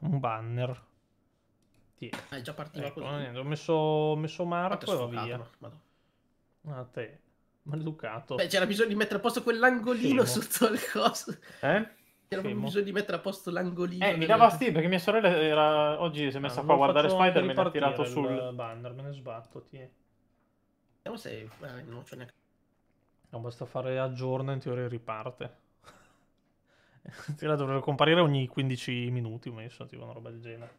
un, banner. Sì. Eh, già partito ecco, così. Niente, ho, messo, messo Marco e va via. A te. Maleducato. Beh, c'era bisogno di mettere a posto quell'angolino Fimo. sotto le cose. Eh? C'era bisogno di mettere a posto l'angolino. Eh, mi dava sti perché mia sorella era... oggi si è messa ah, no, qua a guardare Spider-Man e ha tirato sul banner, me ne sbatto, ti. Vediamo se eh, non c'è neanche No, basta fare aggiorna in teoria riparte. Tira dovrebbe comparire ogni 15 minuti, ho messo, tipo una roba del genere.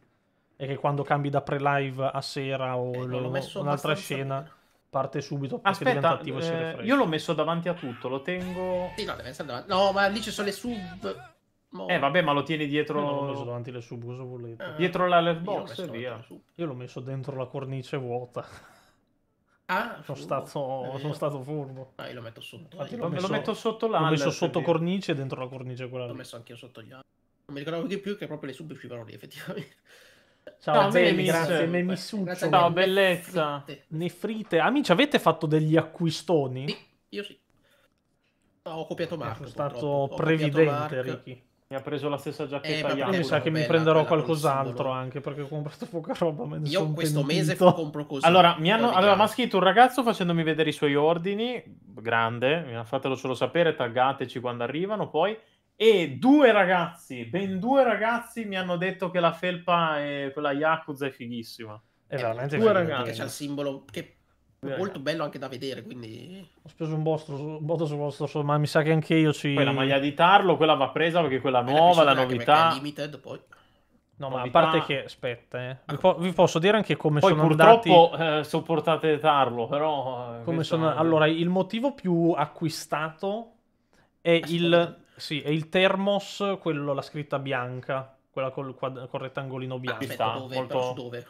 E che quando cambi da pre-live a sera o eh, lo, un'altra scena bene. parte subito Aspetta, attivo eh, io l'ho messo davanti a tutto, lo tengo... Sì, no, deve davanti. No, ma lì ci sono le sub... No. Eh vabbè, ma lo tieni dietro... Eh, no, l'ho messo davanti le sub, cosa volete? Eh, dietro l'alert box e via. Io l'ho messo dentro la cornice vuota. Ah, sono, stato, eh, sono stato furbo. Dai, ah, lo metto sotto. Infatti, eh, lo, messo, lo, metto sotto L'ho messo sotto cornice dentro la cornice quella. L'ho messo anche io sotto gli alberi. Non mi ricordavo di più che proprio le sub uscivano lì, effettivamente. Ciao, no, me mi memisuccio. Ciao, no, bellezza. Nefrite. Amici, avete fatto degli acquistoni? Sì, io sì. No, ho copiato ecco, Marco. Sono stato previdente, Ricky. Mi ha preso la stessa giacchetta eh, Mi sa che bella, mi prenderò qualcos'altro anche perché ho comprato poca roba. Me Io questo pentito. mese compro così. Allora, mi hanno, allora, ha scritto un ragazzo facendomi vedere i suoi ordini, grande, fatelo solo sapere, taggateci quando arrivano poi. E due ragazzi, ben due ragazzi mi hanno detto che la felpa, è, quella Yakuza è fighissima. Eh, è veramente due ragazzi. Perché c'è il simbolo che eh, molto eh. bello anche da vedere, quindi... Ho speso un, botto sul vostro, ma mi sa che anche io ci... Poi la maglia di Tarlo, quella va presa perché quella nuova, la novità... Limited, poi... No, ma a parte che, aspetta, eh. vi, po- vi, posso dire anche come Poi, sono purtroppo, andati... eh, sopportate Tarlo, però... Eh, sono... Allora, il motivo più acquistato è il... Sì, è il Thermos, quello, la scritta bianca, quella col, quad... col rettangolino bianco. aspetta, dove, molto... dove?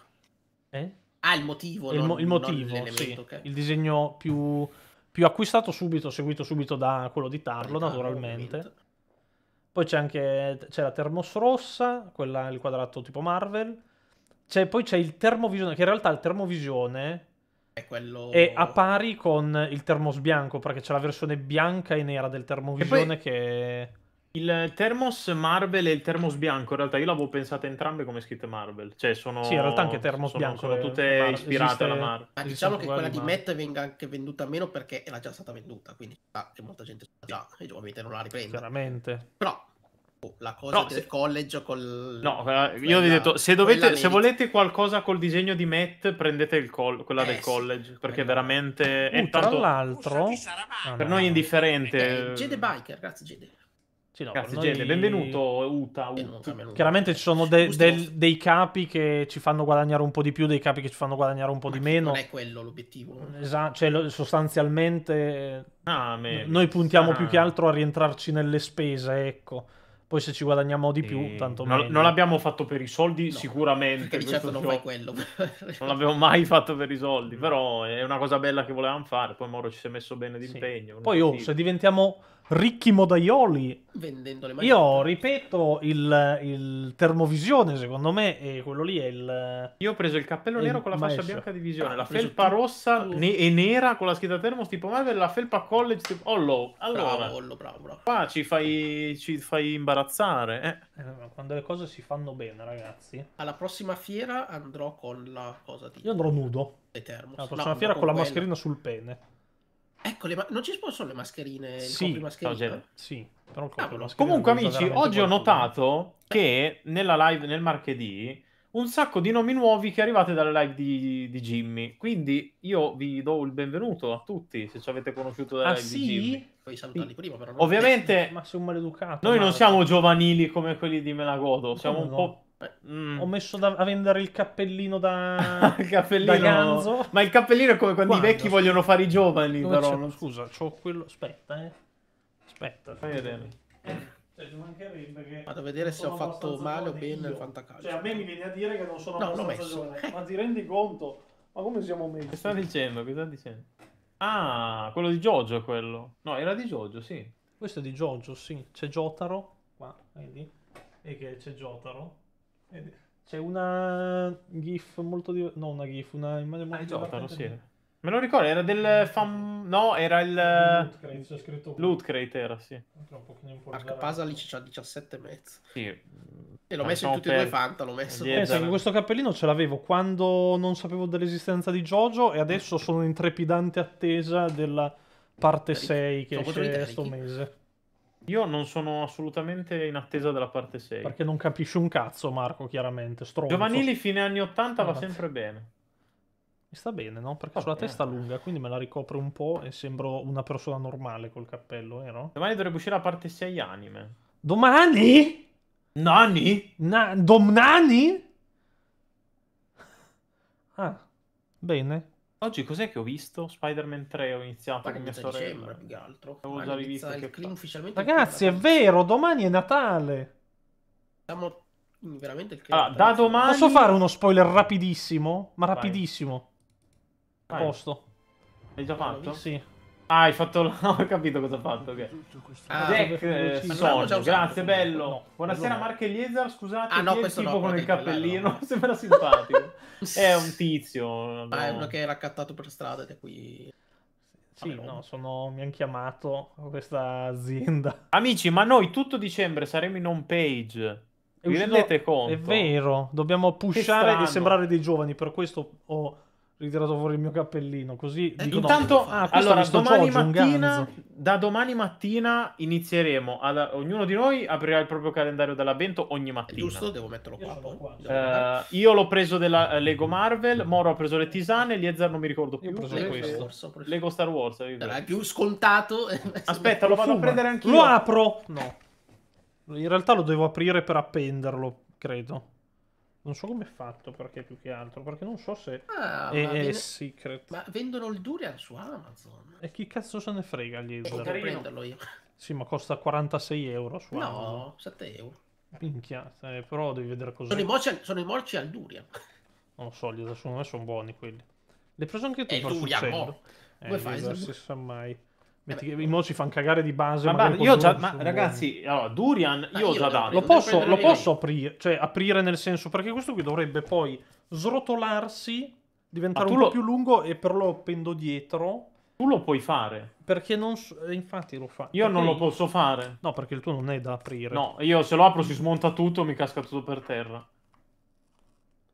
Eh? Ah, il motivo. Il, mo- il motivo, sì. okay. Il disegno più, più, acquistato subito, seguito subito da quello di Tarlo, ah, naturalmente. Ovviamente. Poi c'è anche c'è la Termos Rossa, quella, il quadrato tipo Marvel. C'è, poi c'è il Termovisione, che in realtà il Termovisione è, quello... è a pari con il Termos Bianco, perché c'è la versione bianca e nera del Termovisione poi... che il Thermos Marvel e il Thermos bianco, in realtà io l'avevo pensato entrambe come scritte Marvel, cioè sono... Sì, in realtà anche Thermos sono, bianco. Sono tutte Mar- ispirate esiste... alla Marvel. Ma diciamo che quella di Matt venga anche venduta meno perché era già stata venduta, quindi ah, che molta gente sa già, e ovviamente non la riprende. Veramente. Però boh, la cosa no, del se... college col... No, eh, io vi ho detto, se, dovete, se volete qualcosa col disegno di Matt, prendete col... quella eh, del college, sì, perché veramente... Uh, è tra tanto... l'altro... Per noi è indifferente. Eh, Biker, grazie Jede. Sì, no, Grazie, noi... gente. Benvenuto, Uta. Benvenuto, Chiaramente ci sono de- del- dei capi che ci fanno guadagnare un po' di più, dei capi che ci fanno guadagnare un po' Ma di meno. Non è quello l'obiettivo. Esatto, cioè, sostanzialmente ah, me... noi puntiamo ah. più che altro a rientrarci nelle spese, ecco. Poi se ci guadagniamo di più, e... Eh, tanto meglio. Non l'abbiamo fatto per i soldi, no, sicuramente. Di certo non fai quello. non l'abbiamo mai fatto per i soldi, però è una cosa bella che volevamo fare. Poi Moro ci si è messo bene d'impegno. Sì. Poi, oh, se diventiamo ricchi modaioli. Vendendo le magliette. Io ripeto, il, il termovisione secondo me è quello lì è il... Io ho preso il cappello nero con la fascia bianca di visione, ah, la felpa tutto. rossa ah, ne- e nera con la scritta termos tipo Marvel, la felpa college tipo Hollow. Allora, bravo, Hollow, bravo, bravo. qua ci fai, ci fai imbarazzare. Eh. eh quando le cose si fanno bene, ragazzi. Alla prossima fiera andrò con la cosa di... Io andrò nudo. Alla prossima no, fiera con, con la mascherina sul pene. Ecco, ma- non ci sono le mascherine, il sì, mascherina? Sì, però il ah, Comunque amici, oggi qualcuno. ho notato che nella live, nel martedì, un sacco di nomi nuovi che arrivate dalle live di, di, Jimmy. Quindi io vi do il benvenuto a tutti se ci avete conosciuto dalle ah, live sì? di Jimmy. Puoi salutarli sì. prima, però. Ovviamente, ma sei maleducato. Noi Marco. non siamo giovanili come quelli di Melagodo, siamo Come un no? po' Mm. Ho messo da, a vendere il cappellino da, il cappellino... da ganzo. Ma il cappellino è come quando, quando? i vecchi vogliono fare i giovani. Dove però. C'è? Scusa, ho quello. Aspetta, eh. Aspetta, fai vedere. Eh. Cioè, Vado a vedere se ho fatto male o bene il fantacalcio. Cioè, a me mi viene a dire che non sono no, abbastanza giovane. Eh. Ma ti rendi conto? Ma come siamo messi? Che sta dicendo? Che sta dicendo? Ah, quello di Giorgio è quello. No, era di Giorgio, sì. Questo è di Giorgio, sì. C'è Giotaro. Qua, vedi? E che c'è Giotaro. C'è una GIF molto diversa. No, una GIF, una immagine molto ah, sì. Me lo ricordo, era del fam. No, era il. Loot crate, c'è scritto. Loot era, sì. Arca Pasalic c'ha 17 e mezzo. Sì. E l'ho messo in tutti e due Fanta, l'ho messo. Pensa eh, che questo cappellino ce l'avevo quando non sapevo dell'esistenza di Jojo e adesso sono in trepidante attesa della parte 6 che esce questo mese. Io non sono assolutamente in attesa della parte 6. Perché non capisci un cazzo, Marco, chiaramente. Stronzo. Giovanili fine anni 80 Guarda. va sempre bene. Mi sta bene, no? Perché ho la testa lunga, quindi me la ricopro un po' e sembro una persona normale col cappello, vero? Eh, domani dovrebbe uscire la parte 6 anime. Domani? Nani? Na- domani? Ah, bene. Oggi cos'è che ho visto? Spider-Man 3 ho iniziato Ma con mia sorella. Dicembre, più che altro. Avevo già rivisto che... clima ufficialmente Ragazzi, è vero, domani è Natale. Siamo veramente il clima. Ah, da domani Posso fare uno spoiler rapidissimo? Ma rapidissimo. Vai. A posto. Hai già fatto? Sì. Ah, hai fatto... No, ho capito cosa ha fatto, ok. Ah, ah, Jack, eh, grazie, bello. No. Buonasera allora. Marco Eliezer, scusate, ah, no, è il tipo no, con il cappellino sembra simpatico. è un tizio. Ah, è uno che era accattato per strada ed è qui... Sì, no, sono... mi hanno chiamato questa azienda. Amici, ma noi tutto dicembre saremo in home page. Vi rendete conto? È vero, dobbiamo pushare e sembrare dei giovani, per questo ho ritirato fuori il mio cappellino. Così eh, dico, intanto, no, ah, allora, domani mattina, da domani mattina inizieremo. Ad, ognuno di noi aprirà il proprio calendario dell'avvento ogni mattina. È giusto, devo metterlo qua. Io, qua. Uh, io l'ho preso della eh, Lego Marvel. Moro ha preso le tisane. Liezar non mi ricordo più. ho preso Lego questo. Star Wars, Lego Star Wars. È più scontato. Aspetta, lo vado a prendere anch'io. Lo apro. No, in realtà lo devo aprire per appenderlo, credo. Non so come è fatto perché più che altro, perché non so se ah, è, viene... secret. Ma vendono il durian su Amazon. E chi cazzo se ne frega gli Ezra? Potrei prenderlo io. Sì, ma costa 46 euro su no, Amazon. No, 7 euro. Minchia, eh, però devi vedere cosa. Sono, sono i morci al durian. Non so, gli Ezra sono, sono buoni quelli. Le preso anche tu, eh, durian, no. eh, Come fai? Non si sa mai. Metti che i mo si fanno cagare di base. Ma, io già, ma ragazzi, allora, Durian io, ho già dato. Lo posso, lo posso aprire, cioè aprire nel senso, perché questo qui dovrebbe poi srotolarsi, diventare ah, un po' più lungo e per lo pendo dietro. Tu lo puoi fare. Perché non... Eh, infatti lo fa. Io perché non lo posso fare. No, perché il tuo non è da aprire. No, io se lo apro si smonta tutto, mi casca tutto per terra.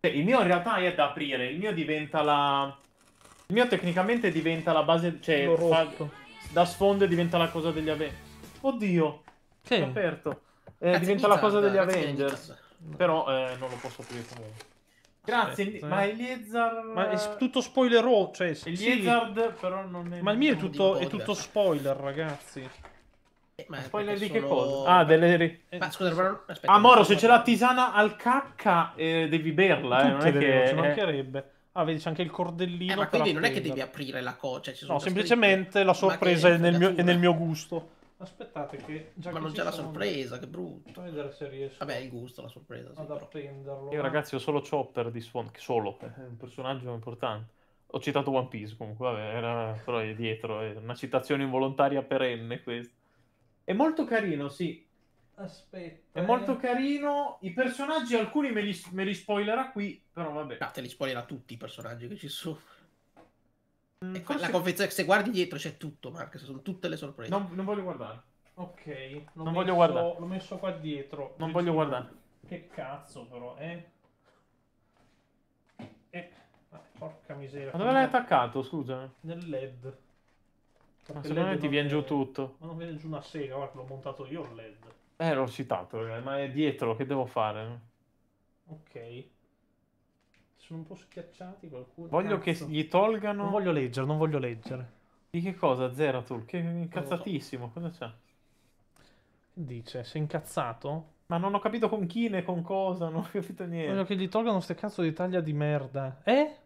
Il mio in realtà è da aprire, il mio diventa la... Il mio tecnicamente diventa la base... Cioè, fa da sfonde diventa la cosa degli Avengers. Oddio, sì. è aperto. Eh, diventa la cosa degli Avengers. Avengers. Però eh, non lo posso aprire comunque. Grazie, eh, ma il Liezard... Ma è tutto spoiler. Oh, cioè... Il Liezard sì. però non è... Ma il mio è tutto, è tutto spoiler, ragazzi. Eh, ma spoiler di che sono... cosa? Ah, delle... Eh, ma scusa, però... Aspetta, ah, Moro, se c'è la tisana al cacca eh, devi berla, eh, non è che... Ci mancherebbe. Ah, vedi, c'è anche il cordellino. Eh, ma quindi non è che devi aprire la coccia. Cioè no, semplicemente la sorpresa è nel, mio, è nel, mio, gusto. Aspettate che... Già ma che non c'è la sorpresa, che brutto. Fammi vedere se riesco. Vabbè, il gusto, la sorpresa. Sì, ad appenderlo. Io ragazzi ho solo Chopper di Swan, solo, eh, è un personaggio importante. Ho citato One Piece comunque, vabbè, era però è dietro, è una citazione involontaria perenne questa. È molto carino, sì. Aspetta. È molto eh. carino. I personaggi, alcuni me li, me li, spoilerà qui, però vabbè. No, te li spoilerà tutti i personaggi che ci sono. Mm, e forse... La confezione, se guardi dietro c'è tutto, Mark, sono tutte le sorprese. Non, non voglio guardare. Ok, non messo, voglio guardare. L'ho messo qua dietro. Non voglio guardare. Che cazzo però, eh? Eh, porca miseria. Ma dove l'hai attaccato, scusa? Nel LED. Ma secondo me ti viene giù tutto. Ma non viene giù una sega, guarda, l'ho montato io il LED. Eh, l'ho citato, eh, ma è dietro, che devo fare? Ok. Sono un po' schiacciati qualcuno. Voglio Cazzo. che gli tolgano... Non voglio leggere, non voglio leggere. Di che cosa, Zeratul? Che incazzatissimo, cosa c'è? Dice, sei incazzato? Ma non ho capito con chi né con cosa, non ho capito niente. Voglio che gli tolgano ste cazzo di taglia di merda. Eh?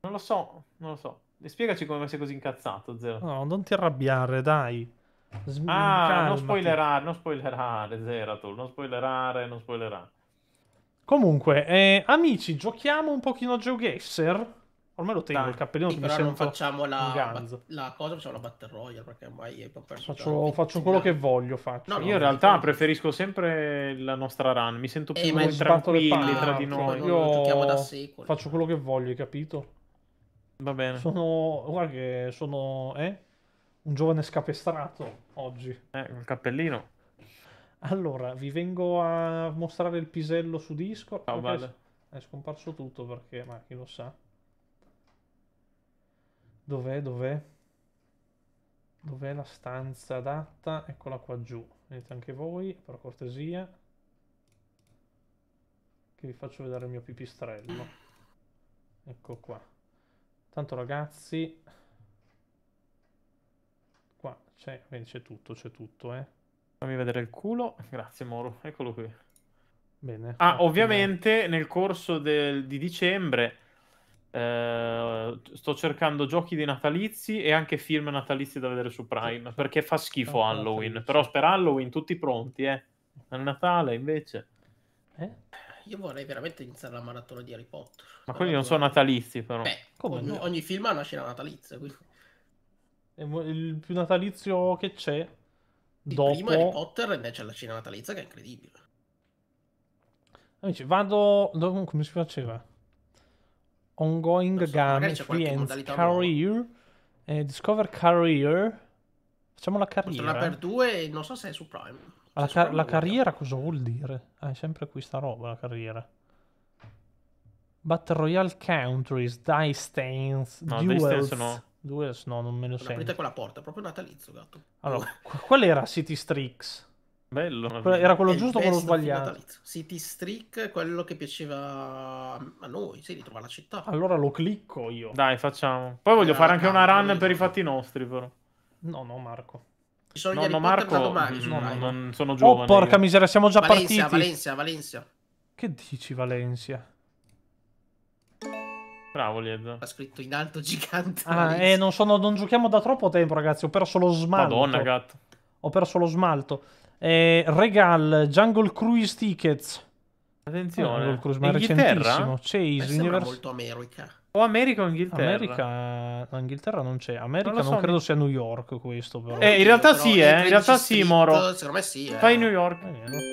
Non lo so, non lo so. E spiegaci come sei così incazzato, Zeratul. No, non ti arrabbiare, dai. Sm- ah, non spoilerare, non spoilerare, Zeratul, non spoilerare, non spoilerare. Comunque, eh, amici, giochiamo un pochino a GeoGuessr? Ormai lo tengo Dai, il cappellino sì, che mi sembra non facciamo la, la cosa, facciamo la Battle Royale perché ormai è proprio faccio, faccio quello che voglio faccio. No, io in realtà preferisco sempre la nostra run, mi sento più eh, tranquilli tra di noi. Io giochiamo da secoli, faccio quello che voglio, hai capito? Va bene. Sono guarda che sono eh un giovane scapestrato oggi. Eh, un cappellino. Allora, vi vengo a mostrare il pisello su Discord. Ciao, vale. È scomparso tutto perché, ma chi lo sa. Dov'è, dov'è? Dov'è la stanza adatta? Eccola qua giù. Vedete anche voi, per cortesia. Che vi faccio vedere il mio pipistrello. Ecco qua. Tanto ragazzi, Qua c'è, vedi, c'è tutto, c'è tutto, eh. Fammi vedere il culo. Grazie, Moro. Eccolo qui. Bene. Ah, ottimo. ovviamente nel corso del, di dicembre eh, sto cercando giochi di natalizi e anche film natalizi da vedere su Prime, sì. perché fa schifo oh, Halloween. Natalizio. Però per Halloween tutti pronti, eh. A Natale invece. Eh? Io vorrei veramente iniziare la maratona di Harry Potter. Ma quelli non sono natalizi, però. Beh, ogni, ogni film ha una scena natalizia, quindi il più natalizio che c'è. Il dopo... primo Harry Potter invece la cena natalizia che è incredibile. Amici, vado... Come si faceva? Ongoing so, Game Friends Career eh, Discover Career Facciamo la carriera. per due, non so se è su Prime. La, ca- la carriera cosa vuol dire? Ah, è sempre questa roba la carriera. Battle Royale Countries, Die Stains, no, Duels. Die Stains no. Due, no, non me lo so. Aprite quella porta, proprio natalizio, gatto. Allora, qual era City Strix? Bello. Era quello giusto o quello sbagliato? City Strix è quello che piaceva a noi, si sì, ritrova la città. Allora lo clicco io. Dai, facciamo. Poi voglio eh, fare anche una run per i fatti nostri, però. No, no, Marco. Ci sono no, no, Marco, mm, no, no, non sono oh, giovane. Oh, porca io. miseria, siamo già Valencia, partiti. Valencia, Valencia. Che dici Valencia? Bravo Lied. Ha scritto in alto gigante. Ah, eh, non, sono, non giochiamo da troppo tempo, ragazzi. Ho perso lo smalto. Madonna, gatto. Ho perso lo smalto. Eh, Regal, Jungle Cruise Tickets. Attenzione, oh, Jungle Cruise, ma è recentissimo. Chase, Univers- molto america. O America o Inghilterra? America, no, Inghilterra non c'è. America non, so, non credo sia New York questo. Però. Eh, in eh, realtà però sì, eh. In realtà sì, Moro. Secondo me sì. Eh. Fai New York.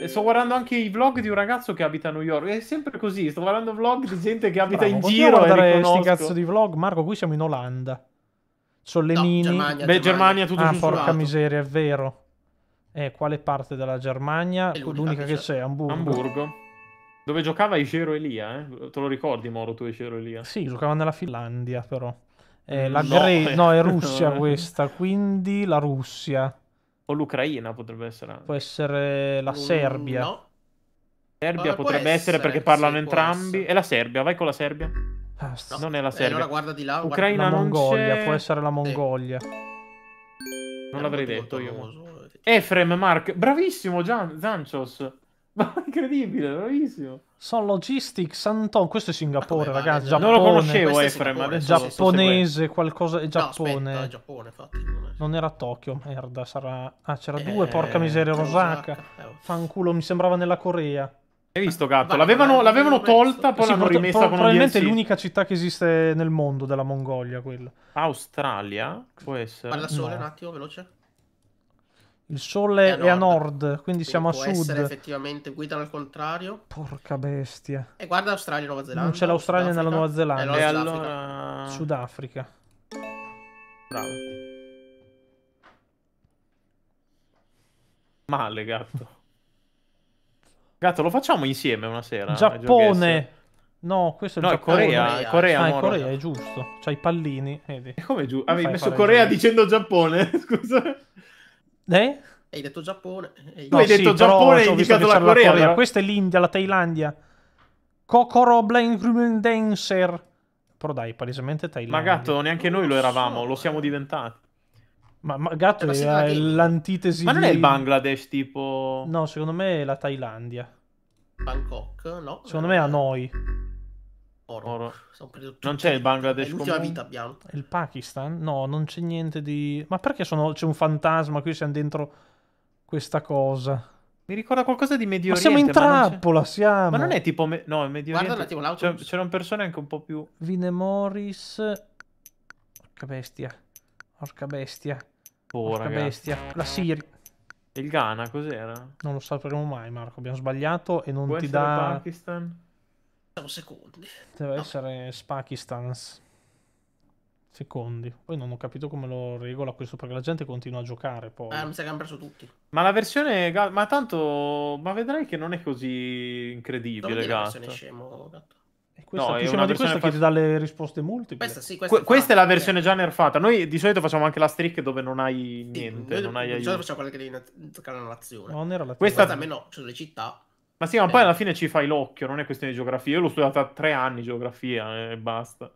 Eh, sto guardando anche i vlog di un ragazzo che abita a New York. È sempre così. Sto guardando vlog di gente che abita Bravo, in giro. Ma guardare questi cazzo di vlog, Marco. Qui siamo in Olanda. Sono le no, mini. Germania, Beh, Germania, Germania tutto Ah, susurato. porca miseria, è vero. Eh, quale parte della Germania? L'unica che c'è, Hamburgo. Hamburgo. Dove giocava Isero Elia, eh? Te lo ricordi, Moro, tu Isero Elia? Sì, giocava nella Finlandia, però. Eh, la no, Gre- eh. no, è Russia questa, quindi la Russia. O l'Ucraina potrebbe essere. Può essere la mm, Serbia. No. Serbia Ma potrebbe essere, essere, perché parlano sì, entrambi. È la Serbia, vai con la Serbia. Ah, no. Non è la eh, Serbia. Eh, allora guarda di là. Ucraina la Mongolia, c'è... può essere la Mongolia. Sì. Non l'avrei detto io. Famoso. Eh. Efrem Mark, bravissimo Gian- Zancios. Ma incredibile, bravissimo. Son Logistics Anton, questo è Singapore, ah, ragazzi. Giappone. Non lo conoscevo, Efrem. Eh, adesso giapponese, qualcosa. È Giappone. No, aspetta, Giappone, infatti. Non era Tokyo, merda. Sarà. Ah, c'era eh, due, porca miseria, Rosaka. Eh, eh, Fanculo, mi sembrava nella Corea. Hai visto, gatto? L'avevano, l'avevano tolta, poi sì, l'hanno rimessa pro- con Probabilmente è l'unica città che esiste nel mondo della Mongolia, quella. Australia? Può essere. Parla sole no. un attimo, veloce. Il sole è a nord, è a nord quindi, quindi siamo a sud. Può essere effettivamente guidano al contrario. Porca bestia. E guarda Australia e Nuova Zelanda. Non c'è l'Australia nella Nuova Zelanda. E allora... Sudafrica. Bravo. Male, gatto. Gatto, lo facciamo insieme una sera? Giappone. No, questo è no, Giappone. Corea, Corea, ah, è Corea, è giusto. C'ha i pallini, vedi. E come giù? Avevi messo Corea dicendo Giappone, scusa. Eh? Hai detto Giappone. Hai... No, hai sì, detto Giappone, hai indicato la Corea. Corea. Questa è l'India, la Thailandia. Kokoro Blind Dancer. Però dai, palesemente Thailandia. Ma gatto, neanche noi lo eravamo, lo siamo diventati. Ma, ma gatto eh, ma era l'antitesi Ma non è il Bangladesh tipo... No, secondo me è la Thailandia. Bangkok? No. Secondo me è a noi. Oro. Oro. Non c'è il Bangladesh. l'ultima comune? vita abbiamo. Il Pakistan? No, non c'è niente di... Ma perché sono... c'è un fantasma? Qui siamo dentro questa cosa. Mi ricorda qualcosa di Medio ma Siamo in trappola, ma siamo. Ma non è tipo... Me... No, è Medio Guarda Oriente. Guarda un attimo l'autobus. C'erano persone anche un po' più... Vinemoris... Porca bestia. Porca bestia. Oh, Porca ragazzi. bestia. La Siria. Il Ghana cos'era? Non lo sapremo mai, Marco. Abbiamo sbagliato e non Può ti dà... Pakistan? secondi. Deve no. essere Spakistans. Secondi. Poi non ho capito come lo regola questo perché la gente continua a giocare poi. Ah, mi sa che hanno preso tutti. Ma la versione... Ma tanto... Ma vedrai che non è così incredibile, gatto. Scemo, gatto. E questa, no, è una di questa fa... che ti dà le risposte multiple. Questa, sì, questa, Qu- è, questa è, la eh. versione già nerfata. Noi di solito facciamo anche la streak dove non hai niente. Sì, non hai di solito facciamo quella che devi toccare una nazione. No, non era la Questa, questa almeno, cioè le città. Ma sì, ma poi eh. alla fine ci fai l'occhio, non è questione di geografia. Io l'ho studiata tre anni geografia e basta.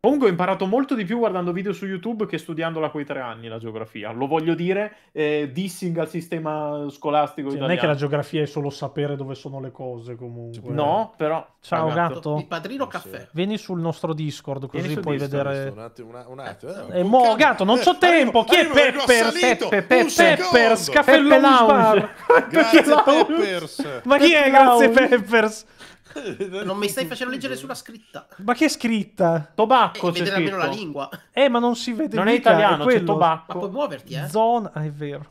Comunque ho imparato molto di più guardando video su YouTube che studiandola quei tre anni la geografia. Lo voglio dire, eh, dissing al sistema scolastico. Sì, non è che la geografia è solo sapere dove sono le cose, comunque. No, però. Ciao, ragazzo. gatto. Il padrino caffè. Sì. Vieni sul nostro Discord, così puoi Discord, vedere. Un attimo, un attimo. Eh, eh mo, can... gatto, non c'ho tempo. Chi è Peppers? Pepper, Peppers, Caffè Lounge. Grazie, Peppers. Ma chi è? Grazie, Peppers non mi stai facendo leggere sulla scritta. Ma che scritta? Tobacco. Eh, vedere almeno la lingua. Eh, ma non si vede. Non mica, è italiano, è tobacco. Ma puoi muoverti, eh? Zona, è vero.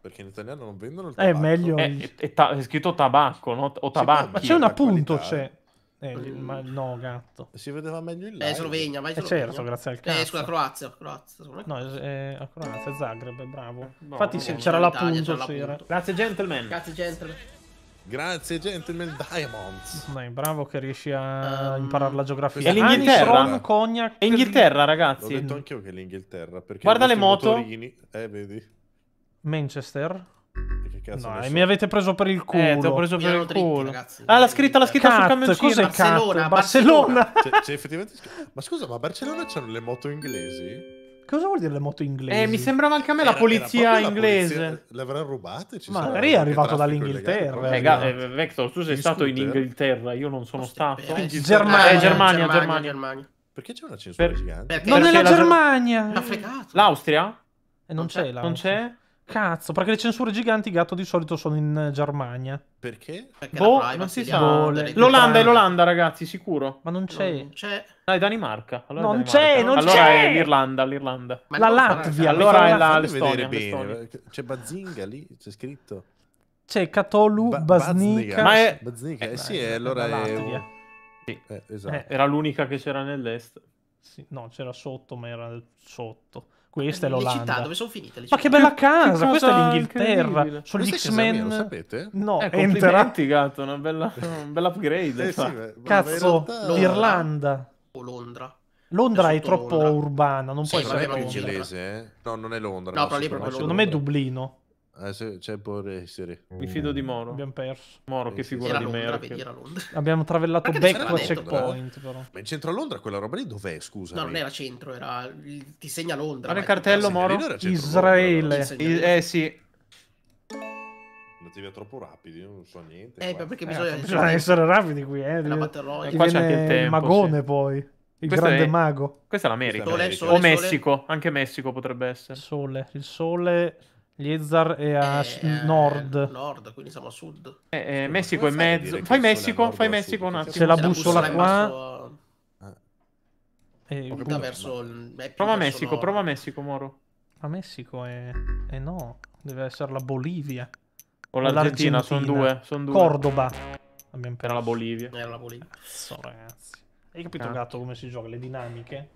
Perché in italiano non vendono il eh, tabacco. È meglio. È, eh, è, è, ta- è scritto tabacco, no? O tabacco. Ma c'è un appunto, c'è. Eh, ma no, gatto. Si vedeva meglio il eh, live. Eh, Slovenia, vai Slovenia. certo, grazie al cazzo. Eh, scusa, Croazia, Croazia. No, eh, a Croazia, Zagreb, bravo. No, Infatti no, c'era l'appunto, c'era l'appunto. Grazie, gentlemen. Grazie, gentlemen. Grazie, gentleman Diamonds. Dai, bravo che riesci a um, imparare la geografia. È l'Inghilterra. Anishron, cognac, è Inghilterra, ragazzi. Ho detto anch'io che è l'Inghilterra. Guarda le moto. Motorini... Eh, vedi. Manchester. Che no, so? mi avete preso per il eh, culo. Eh, ti ho preso mi per il dritto, culo. Ragazzi, ah, la scritta, la scritta cat, sul camioncino. Cos'è Barcellona, Barcellona. Barcellona. c è, cioè, cioè, effettivamente... Ma scusa, ma a Barcellona c'erano le moto inglesi? Cosa vuol dire le moto inglesi? Eh, mi sembrava anche a me era, la polizia inglese. le avrà rubate? Ci Magari è arrivato dall'Inghilterra. Legato, eh, eh, eh Vector, tu sei stato in Inghilterra, io non sono eh, stato. Germania, ah, Germania, Germania, Germania, Germania, Perché c'è una censura per... gigante? Perché? Non è la Germania! L'Austria? Eh, non, non c'è, c'è, non c'è? cazzo, perché le censure giganti gatto di solito sono in eh, Germania. Perché? Perché boh, non si sa. L'Olanda è l'Olanda, ragazzi, sicuro. Ma non c'è. Non c'è. No, Danimarca. Allora non c'è, non c'è. Allora è l'Irlanda, l'Irlanda. Ma la Latvia, allora è la, l'Estonia. bene. C'è Bazinga lì, c'è scritto. C'è Catolu, ba- Basnica. Ma è... Baznica, eh, eh sì, è, eh, allora è... Sì. Eh, esatto. eh, era l'unica che c'era nell'est. Sì. No, c'era sotto, ma era sotto. Questa è l'Olanda. città dove sono finite le città. Ma che bella casa, che questa è l'Inghilterra. Sono gli X-Men. Lo sapete? No, eh, Enter. Gatto, una bella, un bel upgrade. eh, cioè. sì, beh, Cazzo, realtà... l'Irlanda. O Londra. Londra è, è troppo Londra. urbana, non sì, puoi fare. Ma è inglese, eh? No, non è Londra. No, però lì proprio Secondo me è Dublino. Adesso eh, c'è Borre Mi fido di mm, Moro. Abbiamo perso. Moro, sì, che figura di merda. Che... Abbiamo travellato becco a checkpoint. Però. Ma in centro a Londra quella roba lì dov'è? Scusa. No, non era centro, era. Ti segna Londra. Ma il cartello, Moro. Israele. Londra, eh sì. Andati via troppo rapidi, non so niente. Eh, qua. perché bisogna, eh, bisogna essere rapidi qui, eh. La eh, qua c'è anche il tempo, magone sì. poi. Il Questa grande è... mago. Questa è l'America. Sole, sole, o Messico, anche Messico potrebbe essere. Il Sole, il sole Liezar è a eh, nord. Eh, nord, quindi siamo a sud. Eh, eh, Messico e mezzo. Fai Messico, fai Messico un attimo. C'è la bussola qua. Verso... Eh, prova Messico, prova Messico, Moro. Ma Messico è... Eh no, deve essere la Bolivia. O l'Argentina, sono due, son due. Cordoba. Abbiamo perso. Era la Bolivia. Era la Bolivia. Cazzo, ragazzi. Hai capito, ah. gatto, come si gioca? Le dinamiche?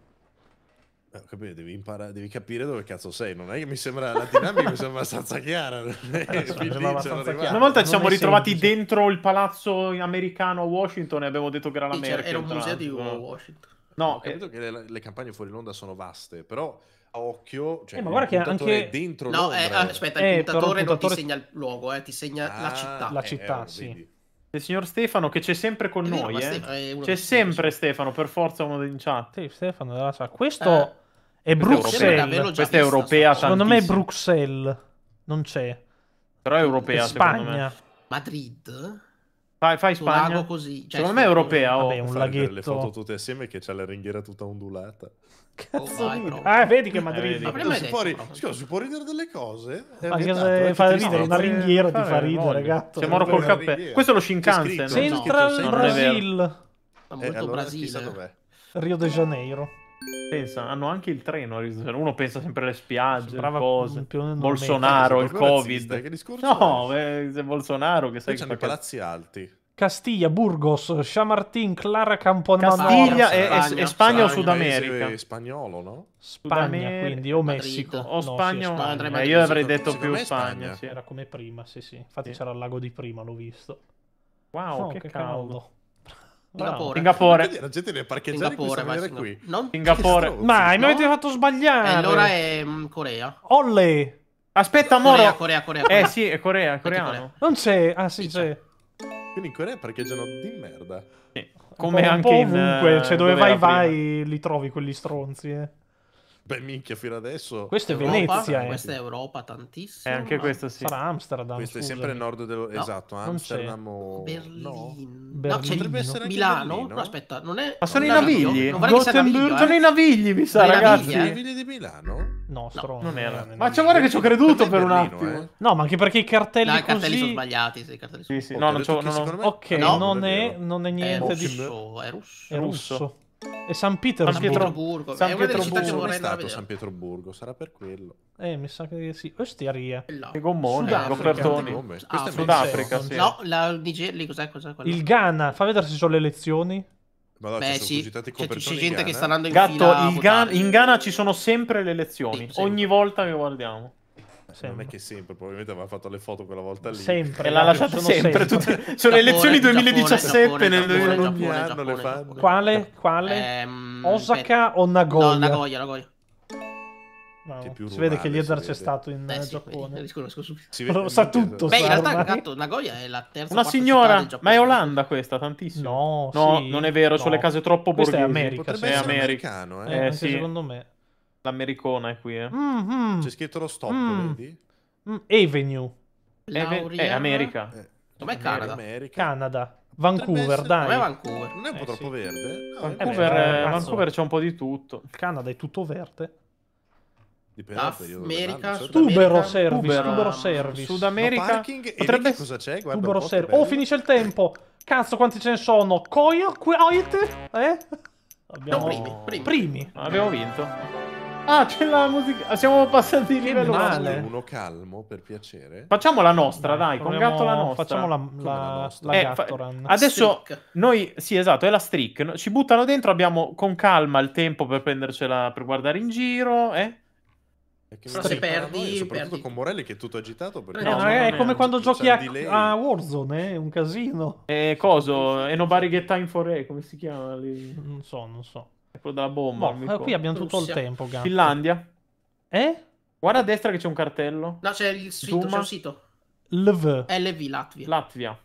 Eh, capito, devi, imparare, devi capire dove cazzo sei. Non è che mi sembra la dinamica mi sembra abbastanza chiara. Eh, Una volta ci siamo ritrovati semplice. dentro il palazzo americano a Washington e abbiamo detto che era la cioè, Merkel. Era un museo di Washington. No, ho capito eh... che le, le, campagne fuori Londra sono vaste, però a occhio, cioè, eh, ma guarda che anche dentro No, eh, Londra, eh, aspetta, il puntatore, puntatore non ti segna il luogo, ti segna ah, la città. La città, sì. Vedi. Il signor Stefano che c'è sempre con è noi, vero, eh. C'è sempre Stefano, per forza uno in chat. Sì, Stefano della chat. Cioè, questo eh, è Bruxelles. Questa è europea Secondo me è Bruxelles. Non c'è. Però è europea, è Spagna. Madrid? Fai, fai Spagna. così. Cioè, secondo me è europea. Oh. Vabbè, un laghetto. Le foto tutte assieme che c'ha la ringhiera tutta ondulata. Cazzo oh, vai, ah, eh, vedi che Madrid. Eh, vedi. Si, può ri- scusa, si può ridere delle cose? Eh, è Anche se fa ridere, una ringhiera ti fa ridere, gatto. Moro col cappello. Questo è lo Shinkansen. Central no, Brasil. Eh, allora, Brasile. Rio de Janeiro. Pensa, hanno anche il treno. Uno pensa sempre alle spiagge, Sembrava cose. Bolsonaro, il Covid. Che discorso? no, è? Eh, Bolsonaro che sai che. C'hanno i palazzi alti. Castiglia, Burgos, Chamartin, Clara Camponono. Castiglia e, Spagna, Spagna, o Sud America? Spagnolo, no? Spagna, Spagna quindi, o Madrid. Messico. O Spagna, no, sì, Spagna. Madrid, io avrei detto più Spagna. Sì. Era come prima, sì, sì. Infatti sì. c'era il lago di prima, l'ho visto. Wow, oh, che, che caldo. caldo. Singapore. La gente deve parcheggiare Singapore, vai, Singapore. qui. Non... Singapore. Ma mi avete fatto sbagliare. Eh, allora è mm, Corea. Olle. Aspetta, Moro. Corea, Corea, Corea, Eh sì, è Corea, coreano. Non c'è. Ah sì, c'è. Quindi in Corea parcheggiano di merda. Sì. Come anche ovunque, in... Cioè, eh, dove, dove vai vai li trovi quegli stronzi, eh. Beh, minchia, fino adesso. Questo è Venezia. Eh. Questa è Europa, tantissimo. E eh, anche ma... questo sì. Sarà Amsterdam. Questo scusami. è sempre il nord del... no, esatto, Amsterdam o... Berlino. No, Berlino. no potrebbe essere anche Milano. Berlino. No, eh? aspetta, non è. Ma sono i navigli. Gothenburg. Eh. Sono i navigli, mi sa, ragazzi. I navigli di Milano? No, stronzo. Non era. Ma c'è guarda che ci ho creduto per un attimo. No, ma anche perché i cartelli. No, sono sbagliati. I cartelli sono sbagliati. Sì, sì. No, non c'ho. Ok, non è niente di. È russo. È russo. E San Pietroburgo. San Pietroburgo. San Pietroburgo. È stato San Pietroburgo, sarà per quello. Eh, mi sa che sì. Osteria. Che gommone, copertoni. Sudafrica, ah, Sudafrica sì. No, la Nigeria, cos'è? cos'è Il Ghana, fa vedere se sono le elezioni. Madonna, Beh, sì. Cioè, c'è gente che sta andando in Gatto, fila Gatto, in Ghana ci sono sempre le elezioni. Sì, Ogni volta che guardiamo. Sempre. Non è che sempre, probabilmente aveva fatto le foto quella volta lì. Sempre, l'ha lasciata sempre. Sono, sempre. Tutte... sono le elezioni 2017 Giappone, nel Giappone, Giappone, Giappone, le fanno. Quale? Quale? Ehm, Osaka per... o Nagoya? No, Nagoya, Nagoya. Wow. si vede che Liedar c'è stato in Beh, sì, Giappone. Vedi, scusa, scusa. sa tutto. Beh, in realtà, gatto, Nagoya è la terza. Una signora, ma è Olanda questa, tantissimo. No, no sì, non è vero. No. Sono le case troppo Questa borghesi. È America. sì. è americano, eh. eh, eh sì. Secondo me. L'americona è qui, eh. Mm-hmm. C'è scritto lo stop, mm. vedi? Mm, Avenue. Lauria... Eh, America. Eh. Com'è Canada? America. Canada. Vancouver, essere... dai. Non Vancouver. Non è un po' eh, troppo sì. verde. No, Vancouver, eh, eh Vancouver c'è un po' di tutto. Il Canada è tutto verde. Dipende dal periodo America, certo. Tubero service, tubero, tubero service. Sud America. Parking, potrebbe... cosa c'è? Guarda tubero service. Oh, finisce il tempo. Cazzo, quanti ce ne sono? Coil? Coil? Oh, eh? Abbiamo... No, primi, primi. primi. Abbiamo vinto. Ah, c'è la musica. Ah, siamo passati di livello male. Uno calmo, per piacere. Facciamo la nostra, no, dai, con gatto la nostra. Facciamo la, la, la, nostra. la eh, fa... Adesso streak. noi, sì, esatto, è la streak. Ci buttano dentro, abbiamo con calma il tempo per prendercela, per guardare in giro, eh? Però se perdi, noi, soprattutto perdi. con Morelli che è tutto agitato no, no, è, è come quando giochi a, a, Warzone, eh, è eh? un casino. E eh, coso, e eh, nobody get time for it, come si chiama lì? Non so, non so quello della bomba. Boh, eh, qui abbiamo tutto Russia. il tempo. Gatto. Finlandia. Eh? Guarda a destra che c'è un cartello. No, c'è il sito. C'è un sito. LV. LV Latvia. Latvia.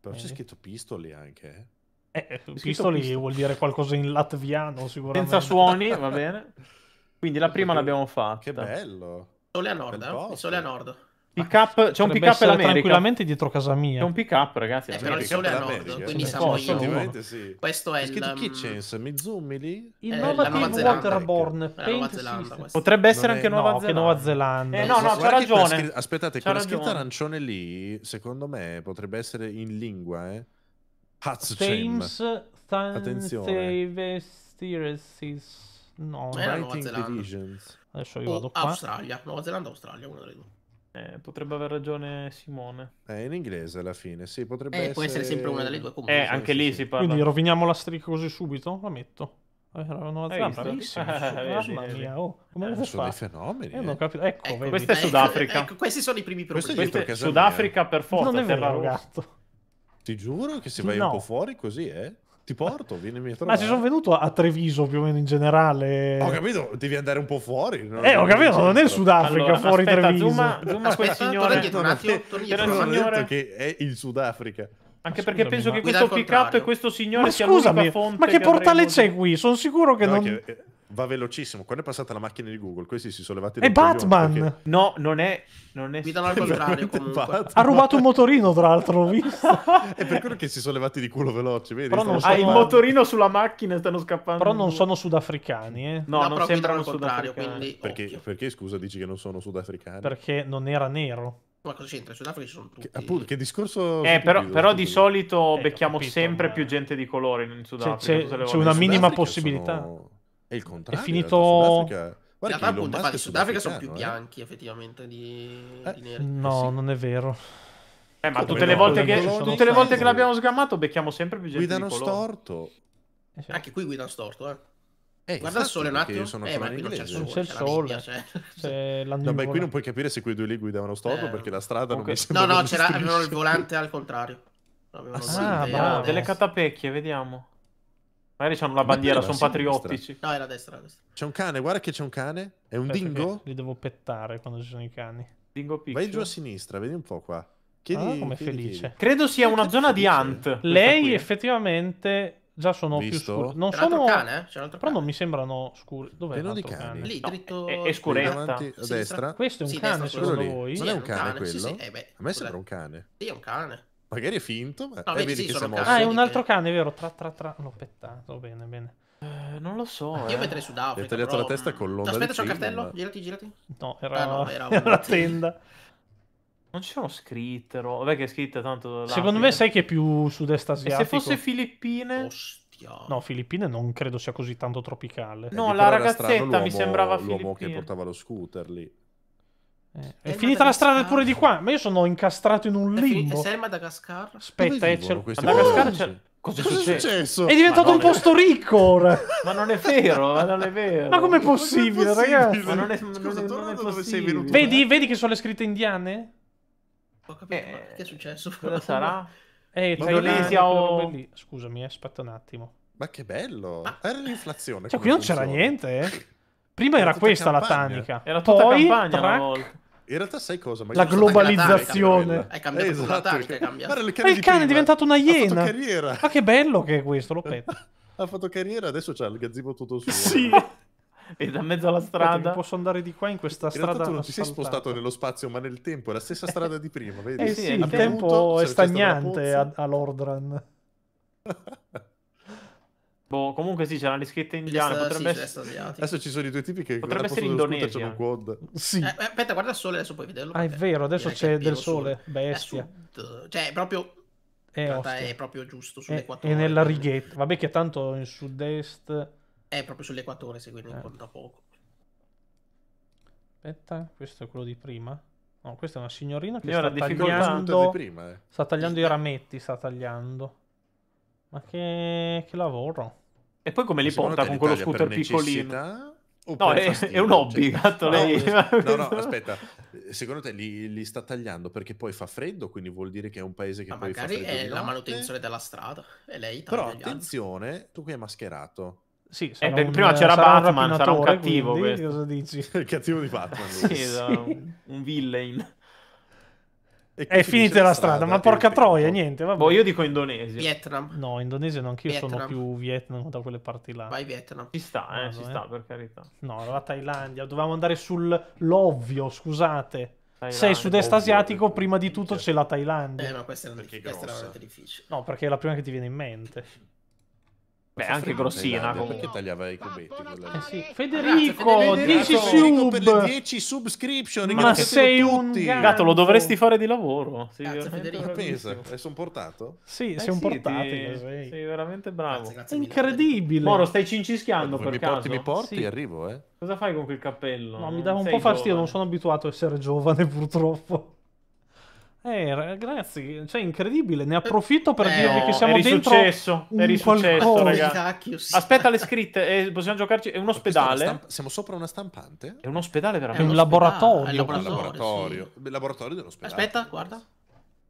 Però c'è scritto pistoli anche. Eh, eh, eh pistoli pistol. vuol dire qualcosa in latviano sicuramente. Senza suoni, va bene. Quindi la prima l'abbiamo fatta. Che bello. Sole a nord. Bel eh? Sole a nord. Pick up, c'è un pick up tranquillamente dietro casa mia. C'è un pick up, ragazzi. Eh, però il sole è a nord, quindi siamo io. Sì. Questo è il... Scritto mi Mizumi lì? Innovative Waterborne, Paint System. Potrebbe essere anche Nuova Zelanda. Nuova Zelanda. Eh, no, no, c'ha ragione. Aspettate, quella scritta arancione lì, secondo me, potrebbe essere in lingua, eh. Thames, Attenzione. No, eh, Nuova Zelanda. Adesso io vado qua. Australia, Nuova Zelanda, Australia, uno delle due. Eh, potrebbe aver ragione Simone. È eh, in inglese alla fine, sì, potrebbe eh, essere... può essere sempre una delle due comunque. Eh, anche sì, lì sì. si parla. Quindi roviniamo la streak così subito? La metto. Eh, era Mamma mia, oh, come eh, sono dei fenomeni. Eh, ecco, ecco questo è Sudafrica. Ecco, questi sono i primi problemi. Questo Sudafrica per forza, non è vero, gatto. Ti giuro che se vai no. un po' fuori così, eh? Ti porto, vieni a trovare. Ma ci sono venuto a Treviso più o meno in generale. Ho capito, devi andare un po' fuori. No? Eh, ho capito, non è il Sudafrica allora, fuori aspetta, Treviso. Zooma, zooma aspetta, signore, torna un attimo, torna che è il Sudafrica. Anche perché scusami, penso che questo pick up e questo signore ma sia scusami, fonte Ma che, che portale avremo... c'è qui? Sono sicuro che no, non che eh, va velocissimo. Quando è passata la macchina di Google, questi si sono levati. È Batman! Perché... No, non è. Non è... Mi danno al contrario. Ha rubato un motorino, tra l'altro. L'ho visto. è per quello che si sono levati di culo veloci. Vedi? Però non sono... Ah, il motorino sulla macchina e stanno scappando. Però non sono sudafricani. Eh. No, no non sembrano sudafricani. Quindi... Perché, perché, scusa, dici che non sono sudafricani? Perché non era nero. Ma cosa c'entra? In Sudafrica ci sono tutti. Che, appunto, che discorso. Eh, però, però di solito eh, becchiamo capito, sempre ma... più gente di colore in Sudafrica. C'è, una minima possibilità. Sono è il contrario. È finito... Guarda che appunto, infatti, Sudafrica sono più eh. bianchi, eh? effettivamente, di, eh, di neri. No, sì. non è vero. Eh, ma tutte, no, le, volte che, tutte le volte che, l'abbiamo sgammato becchiamo sempre più gente Guidano storto. Eh, cioè. Anche qui guidano storto, eh. Eh, Guarda il sole un attimo. Sono eh, ma qui non c'è il sole. Non c'è il sole. C'è c'è no, qui non puoi capire se quei due lì guidavano storto eh. perché la strada okay. non mi sembra... No, no, c'era il volante al contrario. Ah, sì, ah, delle catapecchie, vediamo. Magari hanno la bandiera, sono patriottici. No, era a destra, era destra. C'è un cane, guarda che c'è un cane. È un Aspetta dingo? Li devo pettare quando ci sono i cani. Dingo piccolo. Vai giù a sinistra, vedi un po' qua. Chiedi, ah, come felice. Chiedi. Credo sia una zona di Ant. Lei qui. Eh? effettivamente già sono Visto? più scuri. Non sono... Cane, eh? Però non mi sembrano scuri. Dov'è Pieno di cane? Lì, dritto... No, è, è scuretta. A destra. Questo è un sì, cane, secondo voi? Non è un cane quello? Eh, a me sembra un cane. Sì, è un cane. Magari è finto, ma no, è eh, vedi sì, che siamo Ah, è un altro cane, vero? Tra tra tra. L'ho pettato, bene, bene. Eh, non lo so. Io eh. vedrei Sudafrica. Mi ha tagliato però... la testa mm. con l'onda. Aspetta, c'è un cartello. Ma... Girati, girati. No, era, ah, no, era, era la tenda. Non ci sono scritte, ro... vabbè che è scritta tanto... Secondo me sai che è più sud-est asiatico. E se fosse Filippine... Ostia. No, Filippine non credo sia così tanto tropicale. No, eh, la ragazzetta strano, mi sembrava Filippine. L'uomo che portava lo scooter lì. Eh, è, finita la strada pure di qua, ma io sono incastrato in un limbo. Sei Madagascar? Aspetta, eh, c'è... Madagascar c'è... Cosa, è successo? È diventato un è... posto ricco ora. ma non è vero, ma non è vero. Ma com'è possibile, ma possibile ragazzi? Ma non è, Scusa, non è, non è venuto, vedi, eh? vedi, che sono le scritte indiane? Ho capito, eh, che è successo? Cosa sarà? Eh, Malesia o... Scusami, eh, aspetta un attimo. Ma che bello! Ma... Ah. Era l'inflazione. Cioè, qui non c'era niente, eh. Prima era, era questa campagna. la tanica. Era tutta Poi, campagna track, in realtà sai cosa? la globalizzazione. È cambiata esatto, è cambiata. Ma il cane eh, prima, è diventato una iena. Ma che bello che è questo, lo petto. ha fatto carriera, adesso c'ha il gazzibo tutto suo. Sì. e da mezzo alla strada. posso andare di qua in questa in strada. tu non ti sei spostato nello spazio, ma nel tempo, è la stessa eh. strada di prima, eh vedi? Eh sì, il tempo è stagnante a, a Lordran. Boh, comunque sì, c'era l'iscritta indiana. L'est, potrebbe sì, essere... Adesso ci sono i due tipi che potrebbe essere Indonesia. Quad. Sì. Eh, eh, aspetta, guarda il sole, adesso puoi vederlo. Ah, è vero, adesso c'è, del sole. Bestia. Cioè, proprio è, è, proprio giusto sull'equatore. E nella righetta. Vabbè che tanto in sud-est... È proprio sull'equatore, se quello eh. conta poco. Aspetta, questo è quello di prima. No, questa è una signorina che Io sta tagliando... Prima, eh. Sta tagliando i rametti, sta tagliando. Ma che, che lavoro. E poi come li porta con quello scooter piccolino? No, è, eh, è, un hobby, cioè, no, lei... no, no, aspetta. Secondo te li, li, sta tagliando perché poi fa freddo, quindi vuol dire che è un paese che Ma poi fa freddo è la manutenzione della strada. E lei Però attenzione, tu qui hai mascherato. Sì, eh, un, prima c'era Batman, sarà un cattivo quindi, Cosa dici? Il cattivo di Batman. sì, un villain. È finita la strada, ma porca troia, niente. Vabbè. Boh, io dico Indonesia. Vietnam. No, Indonesia non, anch'io sono più Vietnam da quelle parti là. Vai Vietnam. Ci sta, eh, Vado, ci eh. sta, per carità. No, la Thailandia, dovevamo andare sull'ovvio, scusate. Sei sud-est asiatico, prima di tutto c'è la Thailandia. Eh, ma questa è, una, questa è veramente difficile. No, perché è la prima che ti viene in mente. Beh, anche grossina. Come... Perché tagliava i cubetti? Eh sì. Federico, 10 sub. Per le 10 subscription. Ma sei un gatto, lo dovresti fare di lavoro. Sei grazie Federico. e sono portato? Sì, eh sei sì, un portato. Ti... Sei veramente bravo. Grazie, grazie Incredibile. Moro, stai cincischiando per mi caso. Porti, mi porti sì. arrivo, eh. Cosa fai con quel cappello? No, mi dava un po' fastidio, non sono abituato a essere giovane purtroppo. Eh, ragazzi, cioè, incredibile. Ne approfitto per eh, dirvi che siamo è dentro. Successo, è risuccesso, ragazzi. Aspetta le scritte, eh, possiamo giocarci. È un ospedale. Stamp- siamo sopra una stampante? È un ospedale, veramente. È un, è un laboratorio. È un laboratorio, laboratorio, sì. laboratorio dell'ospedale. Aspetta, guarda.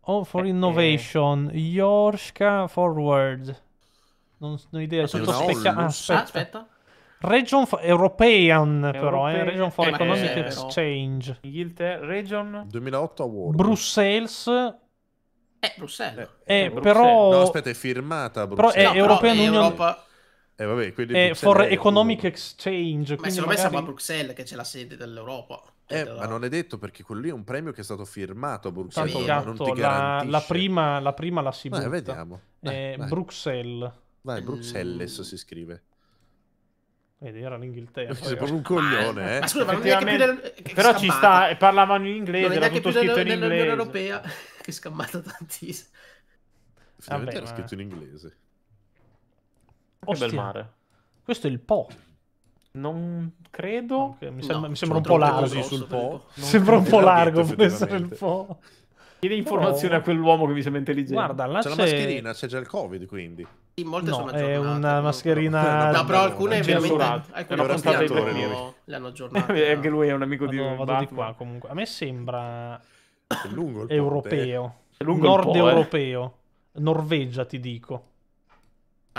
All for eh, eh. innovation, Yorshka forward. Non, non ho idea. Sotto specchia... ah, aspetta. Ah, aspetta. Region for European, European però, eh? Region for eh, Economic eh, Exchange. Inghilterra, Region 2008 Award. Bruxelles. Eh, Bruxelles. Eh, eh, Bruxelles. però No, aspetta, è firmata Bruxelles. Però è no, European però Union. Europa... Eh, vabbè, quindi è for è Economic Exchange, Ma se magari... me siamo a Bruxelles che c'è la sede dell'Europa. Eh, ma non è detto perché quello lì è un premio che è stato firmato a Bruxelles. Tanto gatto, non ti la, la, prima, la prima la si butta. Eh, vediamo. Dai, eh, dai. Bruxelles. Vai, mm. Bruxelles mm. si scrive. Ed era l'Inghilterra. Sei eh. proprio un coglione, eh. Ma scusa, ma non è che più del... che Però scammata. ci sta, parlavano in inglese, non era tutto più scritto del, in inglese. Europea, che scammata tantissimo. Finalmente Vabbè, era ma... scritto in inglese. Oh, bel mare. Questo è il Po. Non credo. Okay, mi, no, sembra, mi sembra un po' largo. sul po. Sembra un po' largo per essere il Po. Chiede informazioni Però... a quell'uomo che vi sembra intelligente. Guarda, là c'è la mascherina, c'è già il Covid, quindi. In molte no, sono aggiornate. è una mascherina... No, però alcune è veramente... Alcune allora cambiano... L'hanno aggiornata. Eh, anche lui è un amico Vado, di vado Batman. di qua, comunque. A me sembra... Eh. È lungo il eh. europeo. È lungo Nord europeo. Eh. Norvegia, ti dico.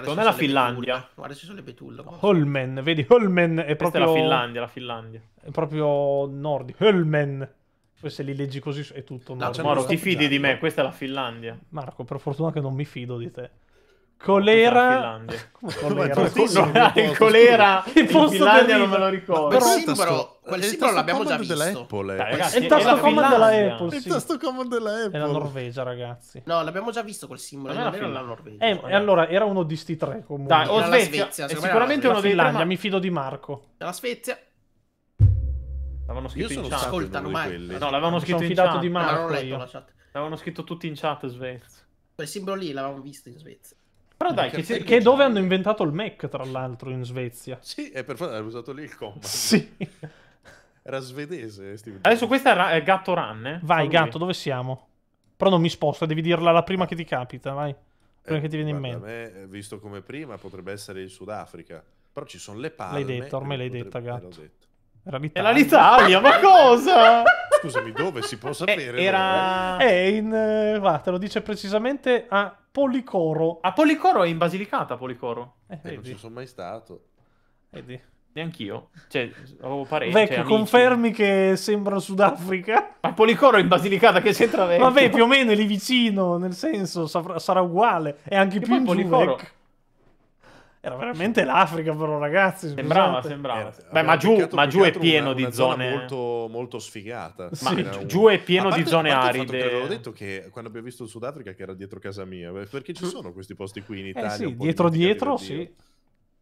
Non è la Finlandia. Betulla. Guarda, ci sono le betulle. Holmen, vedi, Holmen è Questa proprio... È la Finlandia, la Finlandia. È proprio nord. Holmen. Poi se li leggi così è tutto. No, cioè, ti fidi di me, questa è la Finlandia. Marco, per fortuna che non mi fido di te. Colera. Come colera? colera. il colera in Finlandia non me lo ricordo. Però eh, quel simbolo, quel simbolo l'abbiamo già visto. Dai, ragazzi, è il tasto comando della Apple. Sì. Il tasto comando della Apple. È la Norvegia, ragazzi. No, l'abbiamo già visto quel simbolo. Non era la Norvegia. Eh, e allora era uno di sti tre comunque. Dai, o Svezia. Svezia sicuramente uno dei Finlandia. Mi fido di Marco. La Svezia. L'avevano scritto io in chat. Ascoltano mai. Quelli. No, l'avevano scritto sono in fidato chat. di Marco. L'avevano letto la chat. L'avevano scritto tutti in chat Svezia. Quel simbolo lì l'avevamo visto in Svezia. Però dai, che, che, è dove hanno inventato il Mac, tra l'altro, in Svezia. Sì, è per forza, era usato lì il comando. Sì. Era svedese, eh, Steve Adesso questa è, ra è Gatto Run, eh? Vai, Salve. Gatto, dove siamo? Però non mi sposta, devi dirla la prima che ti capita, vai. Eh, prima eh, che ti viene in mente. Me, visto come prima, potrebbe essere il Sudafrica. Però ci sono le palme. L'hai detto, ormai l'hai potrebbe... detta, eh, Gatto. Era l'Italia. Era l'Italia, ma cosa? Scusami, dove si può eh, sapere? Eh, era... È in... Va, eh, te lo dice precisamente a Policoro. A Policoro è in Basilicata, Policoro. Eh, eh non ci sono mai stato. Vedi? Neanch'io. Cioè, avevo parecchio. Vecchio, confermi che sembra Sudafrica? Ma Policoro è in Basilicata che c'entra vecchio? Vabbè, più o meno è lì vicino, nel senso, sarà uguale. È anche che più in Policoro. Giù, era veramente l'Africa, però, ragazzi. Scusate. Sembrava, sembrava. Era, Beh, ma giù, ma giù è pieno una, di una zone. Molto, molto sfigata. Sì. Un... Giù è pieno parte, di zone aride. Che avevo detto che quando abbiamo visto il Sudafrica, che era dietro casa mia, perché ci mm. sono questi posti qui in eh Italia. Eh sì, dietro, dietro, sì.